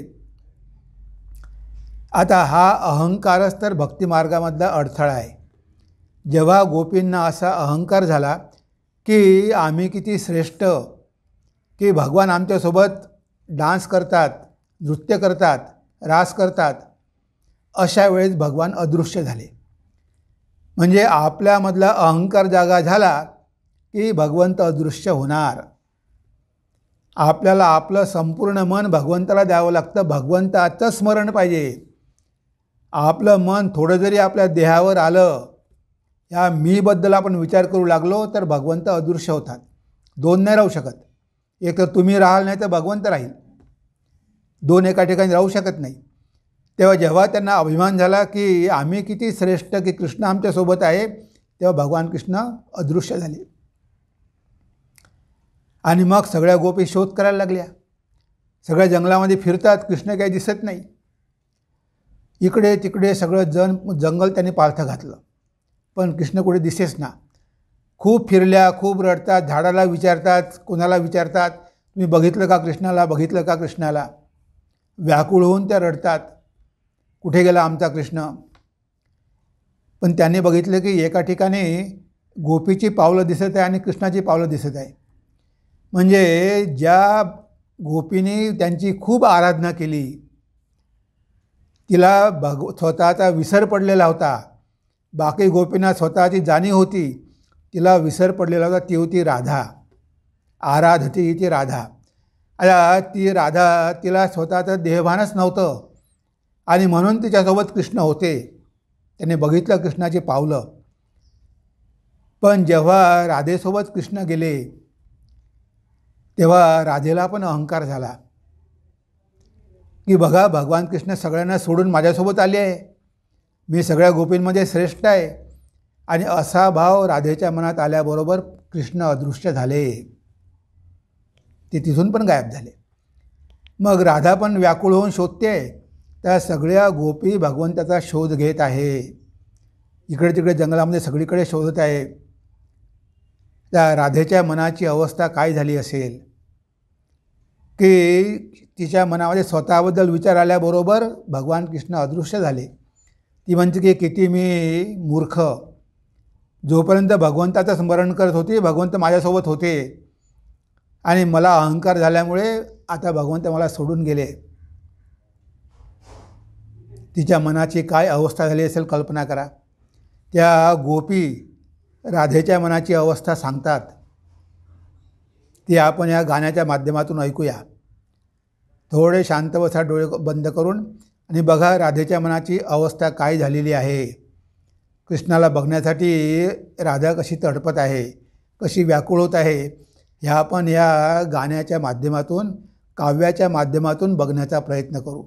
आता हा अहंकारच तर भक्तिमार्गामधला अडथळा आहे जेव्हा गोपींना असा अहंकार झाला की आम्ही किती श्रेष्ठ की भगवान आमच्यासोबत डान्स करतात नृत्य करतात रास करतात अशा वेळेस भगवान अदृश्य झाले म्हणजे आपल्यामधला अहंकार जागा झाला की भगवंत अदृश्य होणार आपल्याला आपलं संपूर्ण मन भगवंताला द्यावं लागतं भगवंताचं स्मरण पाहिजे आपलं मन थोडं जरी आपल्या देहावर आलं या मीबद्दल आपण विचार करू लागलो तर भगवंत अदृश्य होतात दोन नाही राहू शकत एक तर तुम्ही राहाल नाही तर भगवंत राहील दोन एका ठिकाणी राहू शकत नाही तेव्हा जेव्हा त्यांना अभिमान झाला की आम्ही किती श्रेष्ठ की कृष्ण आमच्यासोबत आहे तेव्हा भगवान कृष्ण अदृश्य झाले आणि मग सगळ्या गोपी शोध करायला लागल्या सगळ्या जंगलामध्ये फिरतात कृष्ण काही दिसत नाही इकडे तिकडे सगळं जन जंगल त्यांनी पालथं घातलं पण कृष्ण कुठे दिसेच ना खूप फिरल्या खूप रडतात झाडाला विचारतात कोणाला विचारतात तुम्ही बघितलं का कृष्णाला बघितलं का कृष्णाला व्याकुळ होऊन त्या रडतात कुठे गेला आमचा कृष्ण पण त्यांनी बघितलं की एका ठिकाणी गोपीची पावलं दिसत आहे आणि कृष्णाची पावलं दिसत आहे म्हणजे ज्या गोपीने त्यांची खूप आराधना केली तिला भग स्वतःचा विसर पडलेला होता बाकी गोपींना स्वतःची जाणीव होती तिला विसर पडलेला होता ती होती राधा आराधती ती राधा आता ती राधा तिला स्वतःचं देहभानच नव्हतं आणि म्हणून तिच्यासोबत कृष्ण होते त्याने बघितलं कृष्णाचे पावलं पण जेव्हा राधेसोबत कृष्ण गेले तेव्हा राधेला पण अहंकार झाला की बघा भगवान कृष्ण सगळ्यांना सोडून माझ्यासोबत आले आहे मी सगळ्या गोपींमध्ये श्रेष्ठ आहे आणि असा भाव राधेच्या मनात आल्याबरोबर कृष्ण अदृश्य झाले ते तिथून पण गायब झाले मग राधा पण व्याकुळ होऊन शोधते त्या सगळ्या गोपी भगवंताचा शोध घेत आहे इकडे तिकडे जंगलामध्ये सगळीकडे शोधत आहे त्या राधेच्या मनाची अवस्था काय झाली असेल की तिच्या मनामध्ये स्वतःबद्दल विचार आल्याबरोबर भगवान कृष्ण अदृश्य झाले ती म्हणते की किती मी मूर्ख जोपर्यंत भगवंताचं स्मरण करत होती भगवंत माझ्यासोबत होते आणि मला अहंकार झाल्यामुळे आता भगवंत मला सोडून गेले तिच्या मनाची काय अवस्था झाली असेल कल्पना करा त्या गोपी राधेच्या मनाची अवस्था सांगतात ती आपण या गाण्याच्या माध्यमातून ऐकूया थोडे शांत बसा डोळे बंद करून आणि बघा राधेच्या मनाची अवस्था काय झालेली आहे कृष्णाला बघण्यासाठी राधा कशी तडपत आहे कशी व्याकुळ होत आहे ह्या आपण या गाण्याच्या माध्यमातून काव्याच्या माध्यमातून बघण्याचा प्रयत्न करू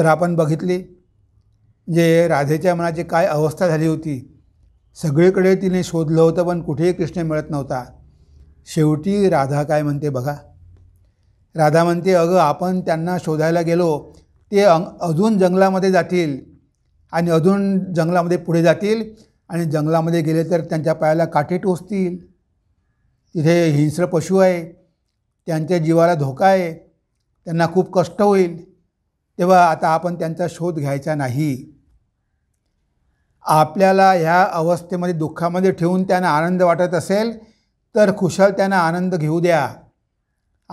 तर आपण बघितले जे राधेच्या मनाची काय अवस्था झाली होती सगळीकडे तिने शोधलं होतं पण कुठेही कृष्ण मिळत नव्हता शेवटी राधा काय म्हणते बघा राधा म्हणते अगं आपण त्यांना शोधायला गेलो ते अंग अजून जंगलामध्ये जातील आणि अजून जंगलामध्ये पुढे जातील आणि जंगलामध्ये गेले तर त्यांच्या पायाला काटे टोचतील तिथे हिंस्र पशु आहे त्यांच्या जीवाला धोका आहे त्यांना खूप कष्ट होईल तेव्हा आता आपण त्यांचा शोध घ्यायचा नाही आपल्याला ह्या अवस्थेमध्ये दुःखामध्ये ठेवून त्यांना आनंद वाटत असेल तर कुशल त्यांना आनंद घेऊ द्या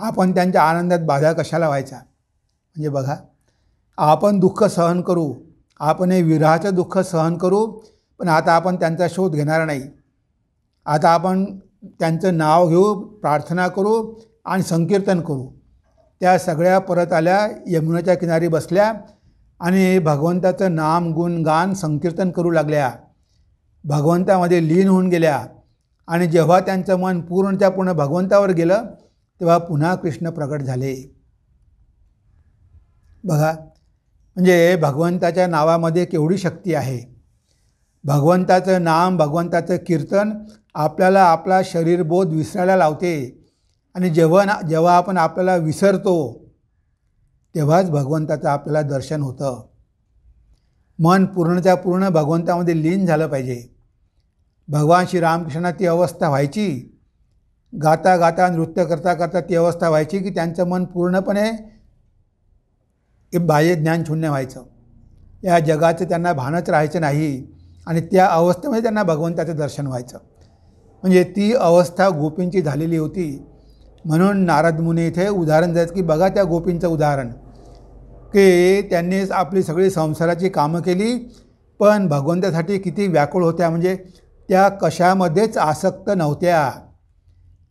आपण त्यांच्या आनंदात बाधा कशाला व्हायचा म्हणजे बघा आपण दुःख सहन करू आपण हे विराचं दुःख सहन करू पण आता आपण त्यांचा शोध घेणार नाही आता आपण त्यांचं नाव घेऊ प्रार्थना करू आणि संकीर्तन करू त्या सगळ्या परत आल्या यमुनाच्या किनारी बसल्या आणि भगवंताचं नाम गुण गान संकीर्तन करू लागल्या भगवंतामध्ये लीन होऊन गेल्या आणि जेव्हा त्यांचं मन पूर्णच्या पूर्ण भगवंतावर गेलं तेव्हा पुन्हा कृष्ण प्रकट झाले बघा म्हणजे भगवंताच्या नावामध्ये केवढी शक्ती आहे भगवंताचं नाम भगवंताचं कीर्तन आपल्याला आपला शरीरबोध विसरायला लावते आणि जेव्हा ना जेव्हा आपण आपल्याला विसरतो तेव्हाच भगवंताचं आपल्याला दर्शन होतं मन पूर्णच्या पूर्ण भगवंतामध्ये लीन झालं पाहिजे भगवान श्री रामकृष्णाची ती अवस्था व्हायची गाता गाता नृत्य करता करता ती अवस्था व्हायची की त्यांचं मन पूर्णपणे बाह्य ज्ञान शून्य व्हायचं या जगाचं त्यांना भानच राहायचं नाही आणि त्या अवस्थेमध्ये त्यांना भगवंताचं दर्शन व्हायचं म्हणजे ती अवस्था गोपींची झालेली होती म्हणून नारद मुनी इथे उदाहरण द्यायचं की बघा त्या गोपींचं उदाहरण की त्यांनी आपली सगळी संसाराची कामं केली पण भगवंतासाठी किती व्याकुळ होत्या म्हणजे त्या कशामध्येच आसक्त नव्हत्या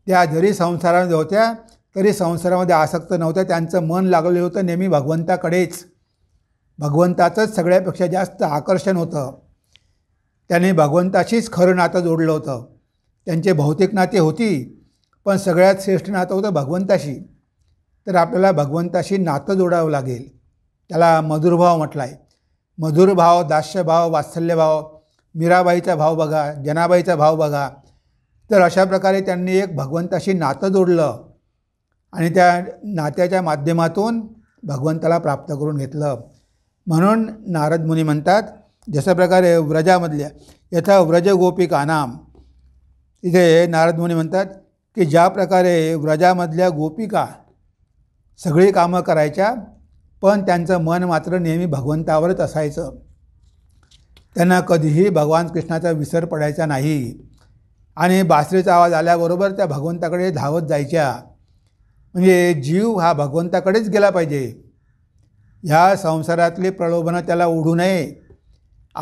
त्या जरी संसारामध्ये होत्या तरी संसारामध्ये आसक्त नव्हत्या त्यांचं मन लागलेलं होतं नेहमी भगवंताकडेच भगवंताचंच सगळ्यापेक्षा जास्त आकर्षण होतं त्यांनी भगवंताशीच खरं नातं जोडलं होतं त्यांचे भौतिक नाते होती पण सगळ्यात श्रेष्ठ नातं होतं भगवंताशी तर आपल्याला भगवंताशी नातं जोडावं लागेल त्याला मधुरभाव म्हटला आहे मधुर भाव दास्य भाव मीराबाईचा भाव बघा जनाबाईचा भाव बघा तर अशा प्रकारे त्यांनी एक भगवंताशी नातं जोडलं आणि त्या नात्याच्या माध्यमातून भगवंताला प्राप्त करून घेतलं म्हणून नारद मुनी म्हणतात जशा प्रकारे व्रजामधल्या यथा व्रज गोपिकानाम इथे नारद मुनी म्हणतात की ज्या प्रकारे व्रजामधल्या गोपिका सगळी कामं करायच्या पण त्यांचं मन मात्र नेहमी भगवंतावरच असायचं त्यांना कधीही भगवान कृष्णाचा विसर पडायचा नाही आणि बासरीचा आवाज आल्याबरोबर त्या भगवंताकडे धावत जायच्या म्हणजे जीव हा भगवंताकडेच गेला पाहिजे ह्या संसारातली प्रलोभनं त्याला ओढू नये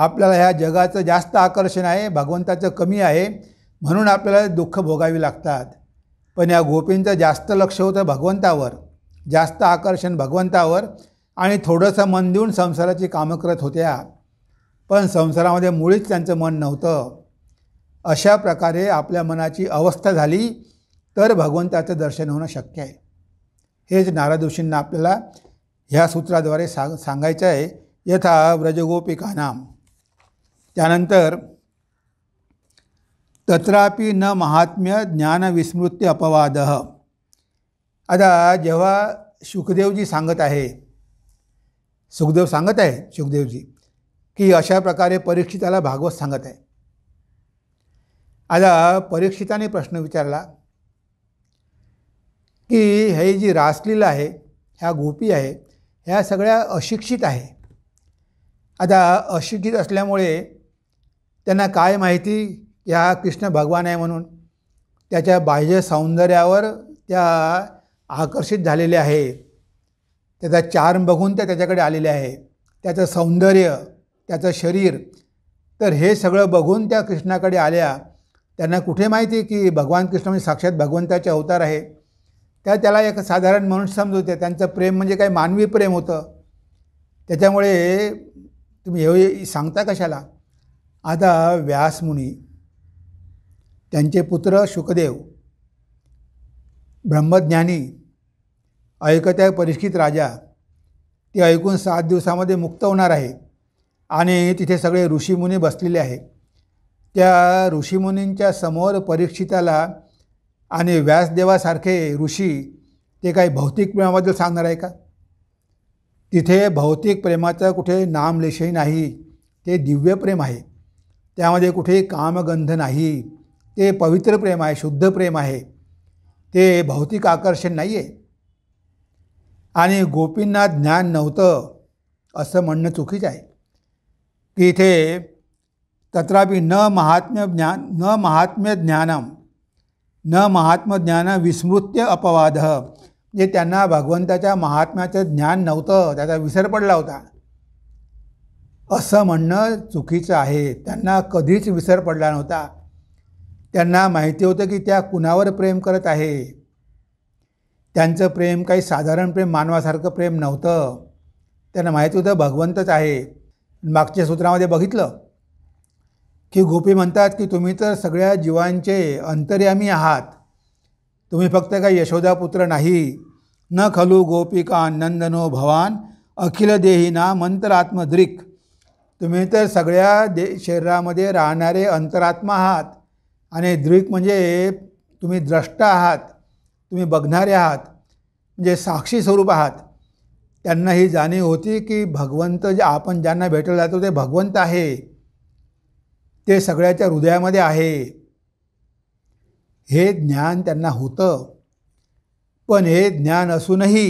आपल्याला ह्या जगाचं जास्त आकर्षण आहे भगवंताचं कमी आहे म्हणून आपल्याला दुःख भोगावी लागतात पण या गोपींचं जास्त लक्ष होतं भगवंतावर जास्त आकर्षण भगवंतावर आणि थोडंसं मन देऊन संसाराची कामं करत होत्या पण संसारामध्ये मुळीच त्यांचं मन नव्हतं अशा प्रकारे आपल्या मनाची अवस्था झाली तर भगवंताचं दर्शन होणं शक्य आहे हेच नारद आपल्याला ह्या सूत्राद्वारे सांग सांगायचं आहे यथा व्रजगोपिकानाम त्यानंतर तत्रापी न महात्म्य ज्ञानविस्मृत्य अपवाद आता जेव्हा सुखदेवजी सांगत आहे सुखदेव सांगत आहे सुखदेवजी की अशा प्रकारे परीक्षिताला भागवत सांगत आहे आता परीक्षिताने प्रश्न विचारला की हे जी रासलीला आहे ह्या गोपी आहे ह्या सगळ्या अशिक्षित आहे आता अशिक्षित असल्यामुळे त्यांना काय माहिती या कृष्ण भगवान आहे म्हणून त्याच्या बाह्य सौंदर्यावर त्या आकर्षित झालेल्या आहे त्याचा चार्म बघून त्या त्याच्याकडे आलेल्या आहे त्याचं सौंदर्य त्याचं शरीर तर हे सगळं बघून त्या कृष्णाकडे आल्या त्यांना कुठे माहिती की भगवान कृष्ण म्हणजे साक्षात भगवंताचे अवतार आहे त्या त्याला एक साधारण मनुष्य समज त्यांचं प्रेम म्हणजे काय मानवी प्रेम होतं त्याच्यामुळे तुम्ही हे सांगता कशाला आता व्यासमुनी त्यांचे पुत्र शुकदेव ब्रह्मज्ञानी ऐकत्या परिष्कित राजा ते ऐकून सात दिवसामध्ये मुक्त होणार आहे आणि तिथे सगळे ऋषीमुनी बसलेले आहे त्या ऋषीमुनींच्या समोर परीक्षिताला आणि व्यासदेवासारखे ऋषी ते काही भौतिक प्रेमाबद्दल सांगणार आहे का तिथे भौतिक प्रेमाचं कुठे नामलेशही नाही ते दिव्य प्रेम आहे त्यामध्ये कुठे कामगंध नाही ते पवित्र प्रेम आहे शुद्ध प्रेम आहे ते भौतिक आकर्षण नाही आहे आणि गोपींना ज्ञान नव्हतं असं म्हणणं चुकीचं आहे की इथे तत्रापि न महात्म्य ज्ञान न महात्म्य ज्ञानम न ज्ञान विस्मृत्य अपवाद म्हणजे त्यांना भगवंताच्या महात्म्याचं ज्ञान नव्हतं त्याचा विसर पडला होता असं म्हणणं चुकीचं आहे त्यांना कधीच विसर पडला नव्हता त्यांना माहिती होतं की त्या कुणावर प्रेम करत आहे त्यांचं प्रेम काही साधारण प्रेम मानवासारखं प्रेम नव्हतं त्यांना माहिती होतं भगवंतच आहे मागच्या सूत्रामध्ये बघितलं की गोपी म्हणतात की तुम्ही तर सगळ्या जीवांचे अंतर्यामी आहात तुम्ही फक्त काही पुत्र नाही न खलू गोपिका नंदनो भवान अखिल देहीना आत्मद्रिक तुम्ही तर सगळ्या दे शरीरामध्ये राहणारे अंतरात्मा आहात आणि दृक म्हणजे तुम्ही द्रष्टा आहात तुम्ही बघणारे आहात म्हणजे साक्षी स्वरूप आहात त्यांना ही जाणीव होती की भगवंत जे आपण ज्यांना भेटलं जातो ते भगवंत आहे ते सगळ्याच्या हृदयामध्ये आहे हे ज्ञान त्यांना होतं पण हे ज्ञान असूनही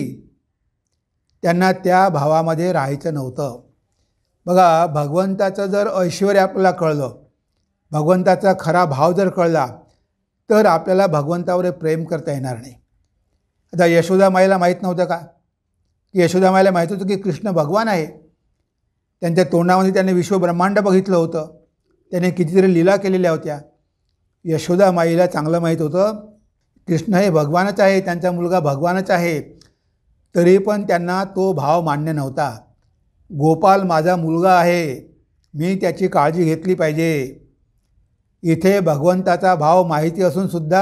त्यांना त्या भावामध्ये राहायचं नव्हतं बघा भगवंताचं जर ऐश्वर आपल्याला कळलं भगवंताचा खरा भाव जर कळला तर आपल्याला भगवंतावर प्रेम करता येणार नाही आता यशोदा माईला माहीत नव्हतं का की यशोदा माईला माहीत होतं की कृष्ण भगवान आहे त्यांच्या तोंडामध्ये त्यांनी विश्वब्रह्मांड बघितलं होतं त्याने कितीतरी लीला केलेल्या होत्या यशोदा माईला चांगलं माहीत होतं कृष्ण हे भगवानच आहे त्यांचा मुलगा भगवानच आहे तरी पण त्यांना तो भाव मान्य नव्हता गोपाल माझा मुलगा आहे मी त्याची काळजी घेतली पाहिजे इथे भगवंताचा भाव माहिती असूनसुद्धा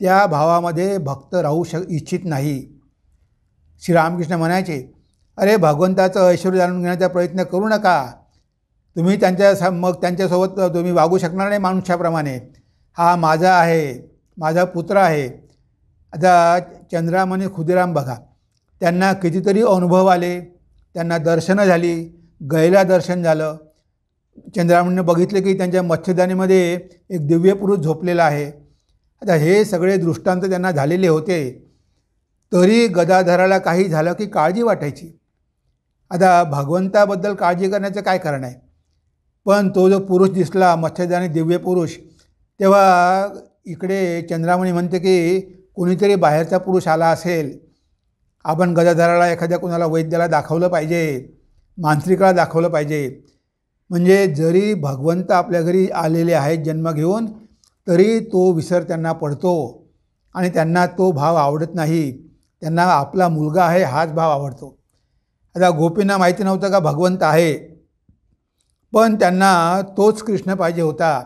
त्या भावामध्ये भक्त राहू शक इच्छित नाही श्रीरामकृष्ण म्हणायचे अरे भगवंताचं ऐश्वर जाणून घेण्याचा प्रयत्न करू नका तुम्ही त्यांच्या स मग त्यांच्यासोबत तुम्ही वागू शकणार नाही माणसाप्रमाणे हा माझा आहे माझा पुत्र आहे आता चंद्राम आणि खुदिराम बघा त्यांना कितीतरी अनुभव आले त्यांना दर्शनं झाली गैला दर्शन झालं चंद्रामणीने बघितले की त्यांच्या मत्स्यदानीमध्ये एक दिव्य पुरुष झोपलेला आहे आता हे सगळे दृष्टांत त्यांना झालेले होते तरी गदाधराला काही झालं की काळजी वाटायची आता भगवंताबद्दल काळजी करण्याचं काय कारण आहे पण तो जो पुरुष दिसला मत्स्यदानी दिव्य पुरुष तेव्हा इकडे चंद्रामणी म्हणते की कोणीतरी बाहेरचा पुरुष आला असेल आपण गदाधराला एखाद्या कोणाला वैद्याला दाखवलं पाहिजे मांत्रिकाला दाखवलं पाहिजे म्हणजे जरी भगवंत आपल्या घरी आलेले आहेत जन्म घेऊन तरी तो विसर त्यांना पडतो आणि त्यांना तो भाव आवडत नाही त्यांना आपला मुलगा आहे हाच भाव आवडतो आता गोपींना माहिती नव्हतं का भगवंत आहे पण त्यांना तोच कृष्ण पाहिजे होता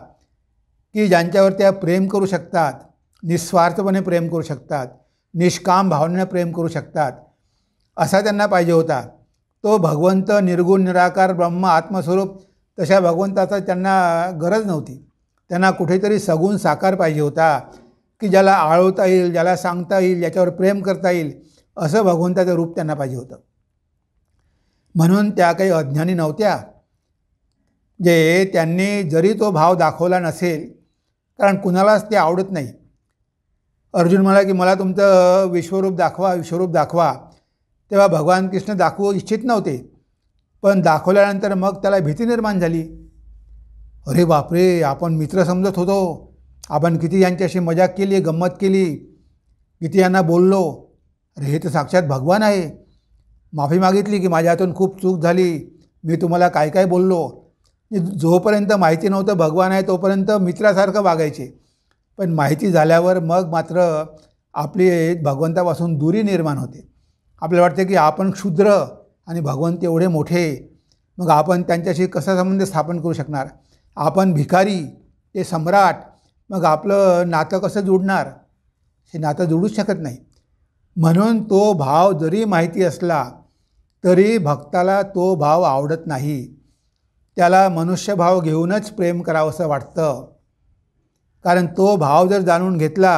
की ज्यांच्यावर त्या प्रेम करू शकतात निस्वार्थपणे प्रेम करू शकतात निष्काम भावनेने प्रेम करू शकतात असा त्यांना पाहिजे होता तो भगवंत निर्गुण निराकार ब्रह्म आत्मस्वरूप तशा भगवंताचा त्यांना गरज नव्हती त्यांना कुठेतरी सगून साकार पाहिजे होता की ज्याला आळवता येईल ज्याला सांगता येईल ज्याच्यावर प्रेम करता येईल असं भगवंताचं रूप त्यांना पाहिजे होतं म्हणून त्या काही अज्ञानी नव्हत्या जे त्यांनी जरी तो भाव दाखवला नसेल कारण कुणालाच ते आवडत नाही अर्जुन म्हणाला की मला तुमचं विश्वरूप दाखवा विश्वरूप दाखवा तेव्हा भगवान कृष्ण दाखवू इच्छित नव्हते पण दाखवल्यानंतर मग त्याला भीती निर्माण झाली अरे बापरे आपण मित्र समजत होतो आपण किती यांच्याशी मजाक केली गंमत केली किती यांना बोललो अरे हे तर साक्षात भगवान आहे माफी मागितली की माझ्या हातून खूप चूक झाली मी तुम्हाला काय काय बोललो म्हणजे जोपर्यंत माहिती नव्हतं भगवान आहे तोपर्यंत मित्रासारखं वागायचे पण माहिती झाल्यावर मग मात्र आपली भगवंतापासून दुरी निर्माण होते आपल्याला वाटते की आपण क्षुद्र आणि भगवंत एवढे मोठे मग आपण त्यांच्याशी कसा संबंध स्थापन करू शकणार आपण भिकारी ते सम्राट मग आपलं नातं कसं जुडणार हे नातं जुडूच शकत नाही म्हणून तो भाव जरी माहिती असला तरी भक्ताला तो भाव आवडत नाही त्याला मनुष्यभाव घेऊनच प्रेम करावंसं वाटतं कारण तो भाव जर जाणून घेतला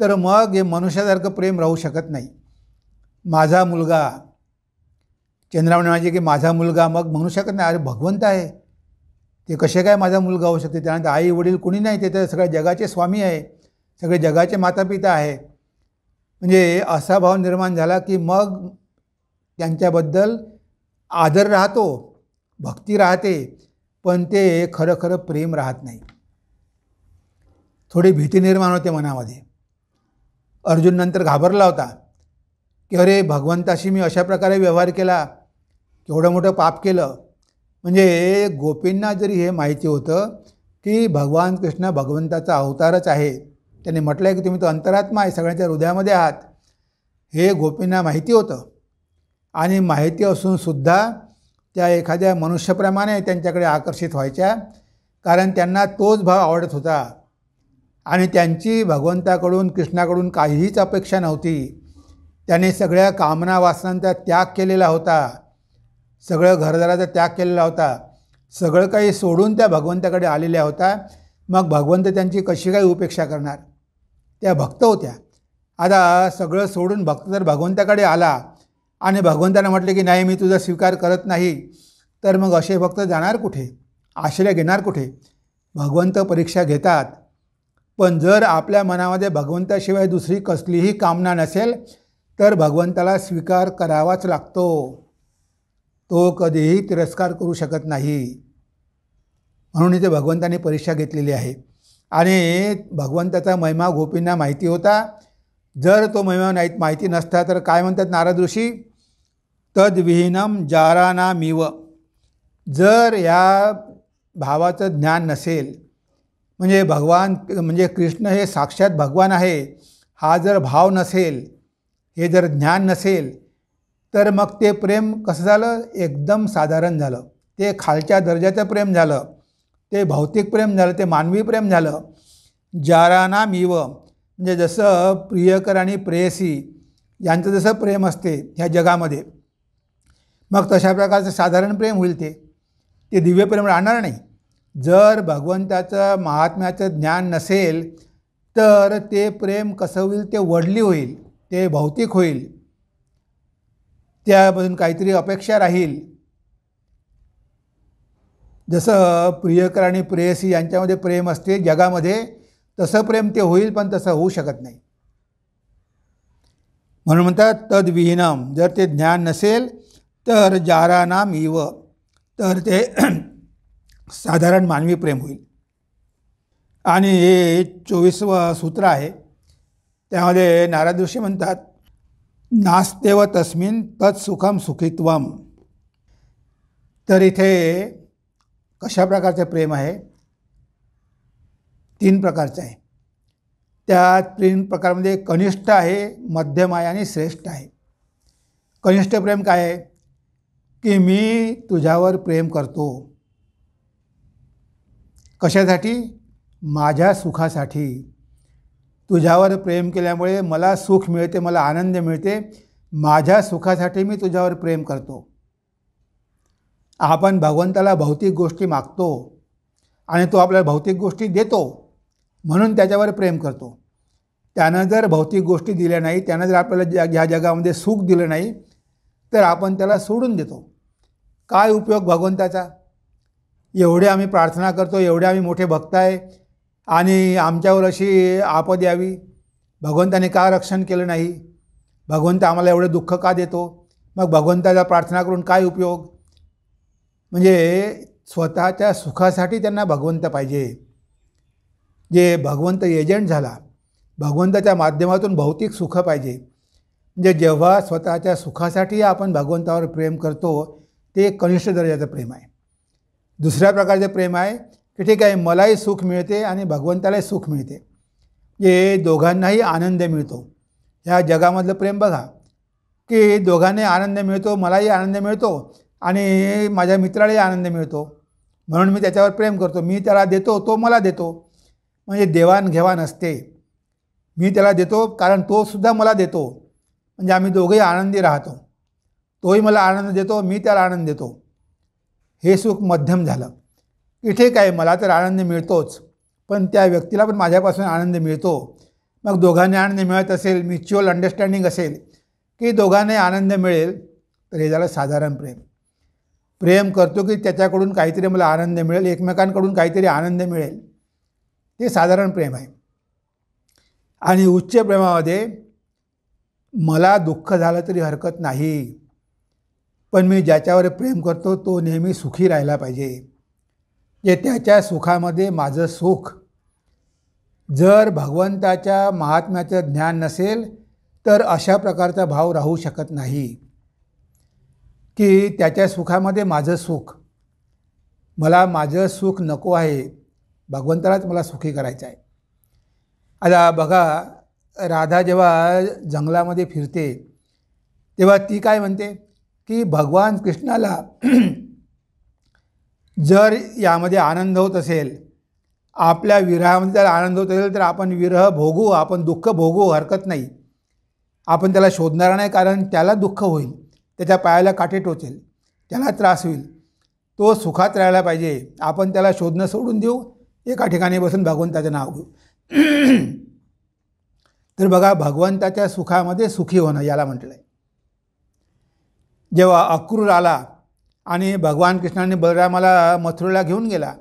तर मग हे मनुष्यासारखं प्रेम राहू शकत नाही माझा मुलगा चंद्रावणे म्हणायचे की माझा मुलगा मग म्हणू शकत नाही अरे भगवंत आहे ते कसे काय माझा मुलगा होऊ शकते त्यानंतर आई वडील कोणी नाही ते तर सगळ्या जगाचे स्वामी आहे सगळे जगाचे मातापिता आहे म्हणजे असा भाव निर्माण झाला की मग त्यांच्याबद्दल आदर राहतो भक्ती राहते पण ते खरं खरं प्रेम राहत नाही थोडी भीती निर्माण होते मनामध्ये अर्जुन नंतर घाबरला होता की अरे भगवंताशी मी अशा प्रकारे व्यवहार केला एवढं मोठं पाप केलं म्हणजे गोपींना जरी हे माहिती होतं की भगवान कृष्ण भगवंताचा अवतारच आहे त्यांनी म्हटलं आहे की तुम्ही तो अंतरात्मा आहे सगळ्यांच्या हृदयामध्ये आहात हे गोपींना माहिती होतं आणि माहिती असूनसुद्धा त्या एखाद्या मनुष्यप्रमाणे त्यांच्याकडे आकर्षित व्हायच्या कारण त्यांना तोच भाव आवडत होता आणि त्यांची भगवंताकडून कृष्णाकडून काहीहीच अपेक्षा नव्हती त्याने सगळ्या कामना वासनांचा त्याग केलेला होता सगळं घरदाराचा त्याग केलेला होता सगळं काही सोडून त्या भगवंताकडे आलेल्या होता मग भगवंत त्यांची कशी काही उपेक्षा करणार त्या भक्त होत्या आता सगळं सोडून भक्त जर भगवंताकडे आला आणि भगवंतानं म्हटलं की नाही मी तुझा स्वीकार करत नाही तर मग असे भक्त जाणार कुठे आश्रय घेणार कुठे भगवंत परीक्षा घेतात पण जर आपल्या मनामध्ये भगवंताशिवाय दुसरी कसलीही कामना नसेल तर भगवंताला स्वीकार करावाच लागतो तो कधीही तिरस्कार करू शकत नाही म्हणून इथे भगवंताने परीक्षा घेतलेली आहे आणि भगवंताचा महिमा गोपींना माहिती होता जर तो महिमा नाही माहिती नसता तर काय म्हणतात नारद ऋषी तद्विहीनम मिव जर या भावाचं ज्ञान नसेल म्हणजे भगवान म्हणजे कृष्ण हे साक्षात भगवान आहे हा जर भाव नसेल हे जर ज्ञान नसेल तर मग ते प्रेम कसं झालं एकदम साधारण झालं ते खालच्या दर्जाचं प्रेम झालं ते भौतिक प्रेम झालं ते मानवी प्रेम झालं जाराना मीव म्हणजे जसं प्रियकर आणि प्रेयसी यांचं जसं प्रेम असते ह्या जगामध्ये मग तशा प्रकारचं साधारण प्रेम होईल ते ते दिव्य प्रेम राहणार नाही जर भगवंताचं महात्म्याचं ज्ञान नसेल तर ते प्रेम कसं होईल ते वडली होईल ते भौतिक होईल त्यामधून काहीतरी अपेक्षा राहील जसं प्रियकर आणि प्रेयसी यांच्यामध्ये प्रेम असते जगामध्ये तसं प्रेम ते होईल पण तसं होऊ शकत नाही म्हणून म्हणतात तद्विहीनम जर ते ज्ञान नसेल तर जारानाम इव तर ते साधारण मानवी प्रेम होईल आणि हे चोवीसवं सूत्र आहे त्यामध्ये नारद ऋषी म्हणतात नास्तेव तस्मिन सुखम सुखित्वम तर इथे कशा प्रकारचे प्रेम आहे तीन प्रकारचं आहे त्या तीन प्रकारमध्ये कनिष्ठ आहे मध्यम आहे आणि श्रेष्ठ आहे कनिष्ठ प्रेम काय आहे की मी तुझ्यावर प्रेम करतो कशासाठी माझ्या सुखासाठी तुझ्यावर प्रेम केल्यामुळे मला सुख मिळते मला आनंद मिळते माझ्या सुखासाठी मी तुझ्यावर प्रेम करतो आपण भगवंताला भौतिक गोष्टी मागतो आणि तो आपल्याला भौतिक गोष्टी देतो म्हणून त्याच्यावर प्रेम करतो त्यानं जर भौतिक गोष्टी दिल्या नाही त्यानं जर आपल्याला ज्या ह्या जगामध्ये सुख दिलं नाही तर आपण त्याला सोडून देतो काय उपयोग भगवंताचा एवढे आम्ही प्रार्थना करतो एवढे आम्ही मोठे भक्त आहे आणि आमच्यावर अशी आपद यावी भगवंताने का रक्षण केलं नाही भगवंत आम्हाला एवढं दुःख का देतो मग भगवंताचा प्रार्थना करून काय उपयोग म्हणजे स्वतःच्या सुखासाठी त्यांना भगवंत पाहिजे जे भगवंत एजंट झाला भगवंताच्या माध्यमातून भौतिक सुख पाहिजे म्हणजे जेव्हा स्वतःच्या सुखासाठी आपण भगवंतावर प्रेम करतो ते कनिष्ठ दर्जाचं प्रेम आहे दुसऱ्या प्रकारचं प्रेम आहे की ठीक आहे मलाही सुख मिळते आणि भगवंतालाही सुख मिळते जे दोघांनाही आनंद मिळतो ह्या जगामधलं प्रेम बघा की दोघांनाही आनंद मिळतो मलाही आनंद मिळतो आणि माझ्या मित्रालाही आनंद मिळतो म्हणून मी त्याच्यावर प्रेम करतो मी त्याला देतो तो मला देतो म्हणजे देवाणघेवाण असते मी त्याला देतो कारण तोसुद्धा मला देतो म्हणजे आम्ही दोघंही आनंदी राहतो तोही मला आनंद देतो मी त्याला आनंद देतो हे सुख मध्यम झालं इथे काय मला तर आनंद मिळतोच पण त्या व्यक्तीला पण माझ्यापासून आनंद मिळतो मग दोघांनी आनंद मिळत असेल म्युच्युअल अंडरस्टँडिंग असेल की दोघांनाही आनंद मिळेल तर हे झालं साधारण प्रेम प्रेम करतो की त्याच्याकडून काहीतरी मला आनंद मिळेल एकमेकांकडून काहीतरी आनंद मिळेल ते साधारण प्रेम आहे आणि उच्च प्रेमामध्ये मला दुःख झालं तरी हरकत नाही पण मी ज्याच्यावर प्रेम करतो तो नेहमी सुखी राहिला पाहिजे जे त्याच्या सुखामध्ये माझं सुख जर भगवंताच्या महात्म्याचं ज्ञान नसेल तर अशा प्रकारचा भाव राहू शकत नाही की त्याच्या सुखामध्ये माझं सुख मला माझं सुख नको आहे भगवंतालाच मला सुखी करायचं आहे आता बघा राधा जेव्हा जंगलामध्ये फिरते तेव्हा ती काय म्हणते की भगवान कृष्णाला जर यामध्ये आनंद होत असेल आपल्या विरहामध्ये जर आनंद होत असेल तर आपण विरह भोगू आपण दुःख भोगू हरकत नाही आपण त्याला शोधणार नाही कारण त्याला दुःख होईल त्याच्या पायाला काटे टोचेल त्याला त्रास होईल तो सुखात राहायला पाहिजे आपण त्याला शोधणं सोडून देऊ एका ठिकाणी बसून भगवंताचं नाव घेऊ तर बघा भगवंताच्या सुखामध्ये सुखी होणं याला म्हटलं आहे जेव्हा अक्रूर आला आणि भगवान कृष्णाने बलरामाला मथुरेला घेऊन गेला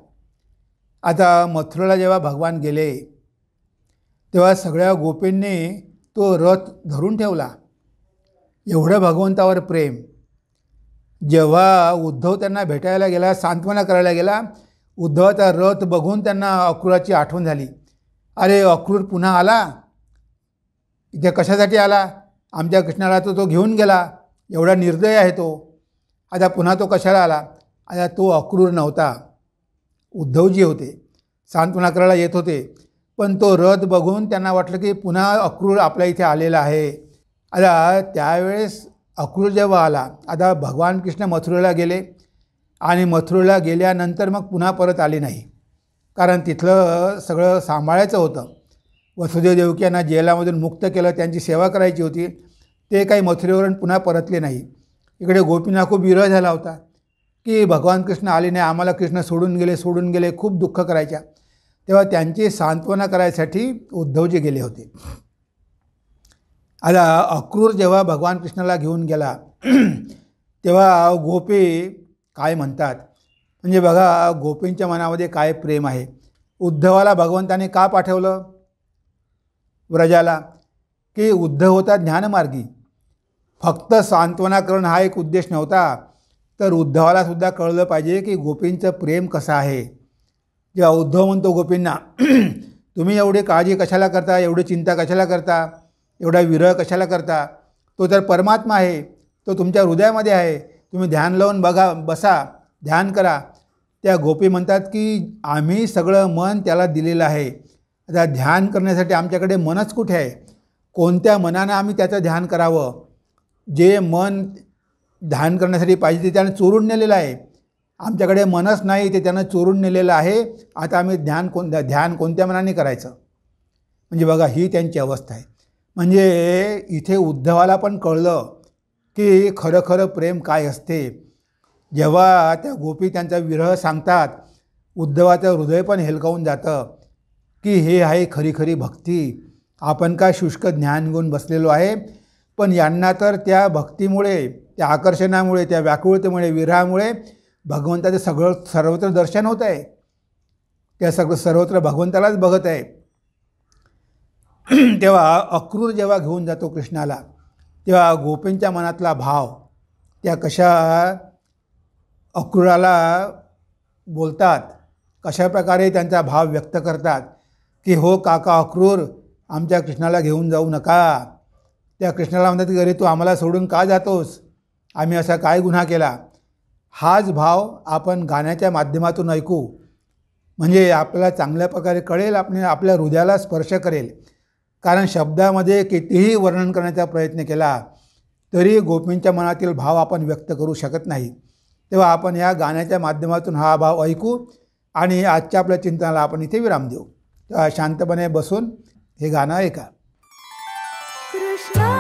आता मथुरेला जेव्हा भगवान गेले तेव्हा सगळ्या गोपींनी तो रथ धरून ठेवला एवढं भगवंतावर प्रेम जेव्हा उद्धव त्यांना भेटायला गेला सांत्वना करायला गेला उद्धवाचा रथ बघून त्यांना अक्रूराची आठवण झाली अरे अक्रूर पुन्हा आला इथे कशासाठी आला आमच्या कृष्णाला तर तो घेऊन गेला एवढा निर्दय आहे तो आता पुन्हा तो कशाला आला आता तो अक्रूर नव्हता उद्धवजी होते सांत्वनाकराला येत होते पण तो रथ बघून त्यांना वाटलं की पुन्हा अक्रूर आपल्या इथे आलेला आहे आता त्यावेळेस अक्रूर जेव्हा आला आता भगवान कृष्ण मथुरेला गेले आणि मथुरेला गेल्यानंतर मग पुन्हा परत आले नाही कारण तिथलं सगळं सांभाळायचं होतं वसुदेव देवकी यांना जेलामधून मुक्त केलं त्यांची सेवा करायची होती ते काही मथुरेवरून पुन्हा परतले नाही इकडे गोपींना खूप विरोध झाला होता की भगवान कृष्ण आले नाही आम्हाला कृष्ण सोडून गेले सोडून गेले खूप दुःख करायच्या तेव्हा त्यांची सांत्वना करायसाठी उद्धवजी गेले होते आता अक्रूर जेव्हा भगवान कृष्णाला घेऊन गेला तेव्हा गोपी काय म्हणतात म्हणजे बघा गोपींच्या मनामध्ये काय प्रेम आहे उद्धवाला भगवंताने का पाठवलं व्रजाला की उद्धव होता ज्ञानमार्गी फक्त सांत्वना करणं हा एक उद्देश नव्हता तर उद्धवाला सुद्धा कळलं पाहिजे की गोपींचं प्रेम कसं आहे जेव्हा उद्धव म्हणतो गोपींना तुम्ही एवढी काळजी कशाला करता एवढी चिंता कशाला करता एवढा विरह कशाला करता तो तर परमात्मा आहे तो तुमच्या हृदयामध्ये आहे तुम्ही ध्यान लावून बघा बसा ध्यान करा त्या गोपी म्हणतात की आम्ही सगळं मन त्याला दिलेलं आहे आता ध्यान करण्यासाठी आमच्याकडे मनच कुठे आहे कोणत्या मनानं आम्ही त्याचं ध्यान करावं जे मन ध्यान करण्यासाठी पाहिजे ते त्यानं चोरून नेलेलं आहे आमच्याकडे मनच नाही ते त्यानं चोरून नेलेलं आहे आता आम्ही ध्यान कोण ध्यान कोणत्या मनाने करायचं म्हणजे बघा ही त्यांची अवस्था आहे म्हणजे इथे उद्धवाला पण कळलं की खरं खरं प्रेम काय असते जेव्हा त्या गोपी त्यांचा विरह सांगतात उद्धवाचं हृदय पण हेलकावून जातं की हे आहे खरी खरी भक्ती आपण काय शुष्क ज्ञान घेऊन बसलेलो आहे पण यांना तर त्या भक्तीमुळे त्या आकर्षणामुळे त्या व्याकुळतेमुळे विरहामुळे भगवंताचं सगळं सर्वत्र दर्शन होत आहे त्या सगळं सर्वत्र भगवंतालाच बघत आहे तेव्हा अक्रूर जेव्हा घेऊन जातो कृष्णाला तेव्हा गोपींच्या मनातला भाव त्या कशा अक्रूराला बोलतात कशा प्रकारे त्यांचा भाव व्यक्त करतात की हो काका अक्रूर आमच्या कृष्णाला घेऊन जाऊ नका त्या कृष्णाला म्हणतात की अरे तू आम्हाला सोडून का जातोस आम्ही असा काय गुन्हा केला हाच भाव आपण गाण्याच्या माध्यमातून ऐकू म्हणजे आपल्याला चांगल्या प्रकारे कळेल आपण आपल्या हृदयाला स्पर्श करेल कारण शब्दामध्ये कितीही वर्णन करण्याचा प्रयत्न केला तरी गोपींच्या मनातील भाव आपण व्यक्त करू शकत नाही तेव्हा आपण या गाण्याच्या माध्यमातून हा भाव ऐकू आणि आजच्या आपल्या चिंतनाला आपण इथे विराम देऊ तेव्हा शांतपणे बसून हे गाणं ऐका smile.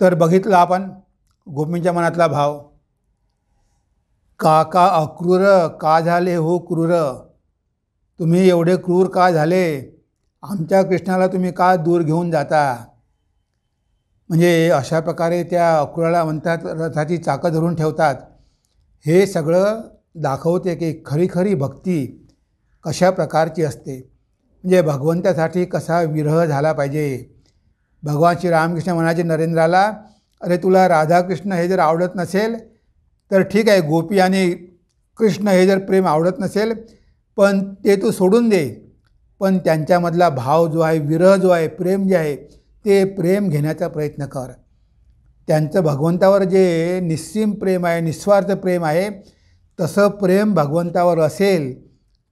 तर बघितलं आपण गोपींच्या मनातला भाव का का अक्रूर का झाले हो क्रूर तुम्ही एवढे क्रूर का झाले आमच्या कृष्णाला तुम्ही का दूर घेऊन जाता म्हणजे अशा प्रकारे त्या अक्रूराला म्हणतात रथाची चाकं धरून ठेवतात हे सगळं दाखवते की खरी खरी भक्ती कशा प्रकारची असते म्हणजे भगवंतासाठी कसा विरह झाला पाहिजे भगवान श्री रामकृष्ण म्हणायचे नरेंद्राला अरे तुला राधाकृष्ण हे जर आवडत नसेल तर ठीक आहे गोपी आणि कृष्ण हे जर प्रेम आवडत नसेल पण ते तू सोडून दे पण त्यांच्यामधला भाव जो आहे विरह जो आहे प्रेम जे आहे ते प्रेम घेण्याचा प्रयत्न कर त्यांचं भगवंतावर जे निस्सीम प्रेम आहे निस्वार्थ प्रेम आहे तसं प्रेम भगवंतावर असेल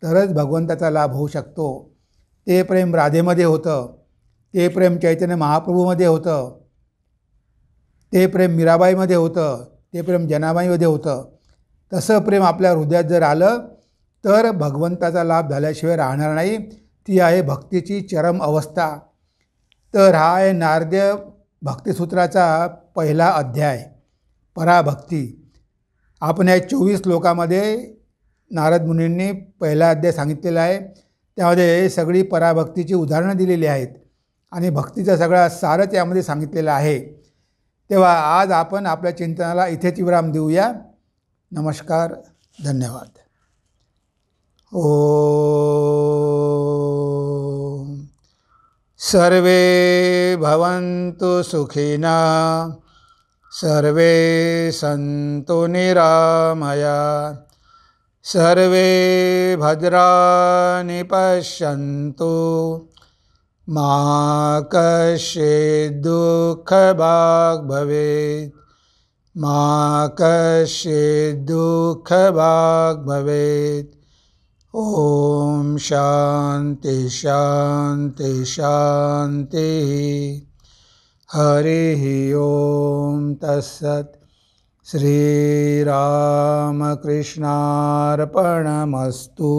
तरच भगवंताचा लाभ होऊ शकतो ते प्रेम राधेमध्ये होतं ते प्रेम चैतन्य महाप्रभूमध्ये होतं ते प्रेम मीराबाईमध्ये होतं ते प्रेम जनाबाईमध्ये होतं तसं प्रेम आपल्या हृदयात जर आलं तर भगवंताचा लाभ झाल्याशिवाय राहणार नाही ती आहे भक्तीची चरम अवस्था तर हा आहे नारद्य भक्तिसूत्राचा पहिला अध्याय पराभक्ती आपण या चोवीस श्लोकामध्ये नारद मुनींनी पहिला अध्याय सांगितलेला आहे त्यामध्ये सगळी पराभक्तीची उदाहरणं दिलेली आहेत आणि भक्तीचा सगळा सार यामध्ये सांगितलेला आहे तेव्हा आज आपण आपल्या चिंतनाला इथेच विराम देऊया नमस्कार धन्यवाद ओ सर्वे भवन्तु सुखिना सर्वे सन्तु निरामया सर्वे भद्राणि पश्यन्तु मा दुःख दुःखभाग् भवेत् मा दुःख दुःखभाग् भवेत् ॐ शांती शांती शान्तिः हरिः ॐ तत्सत् श्रीरामकृष्णार्पणमस्तु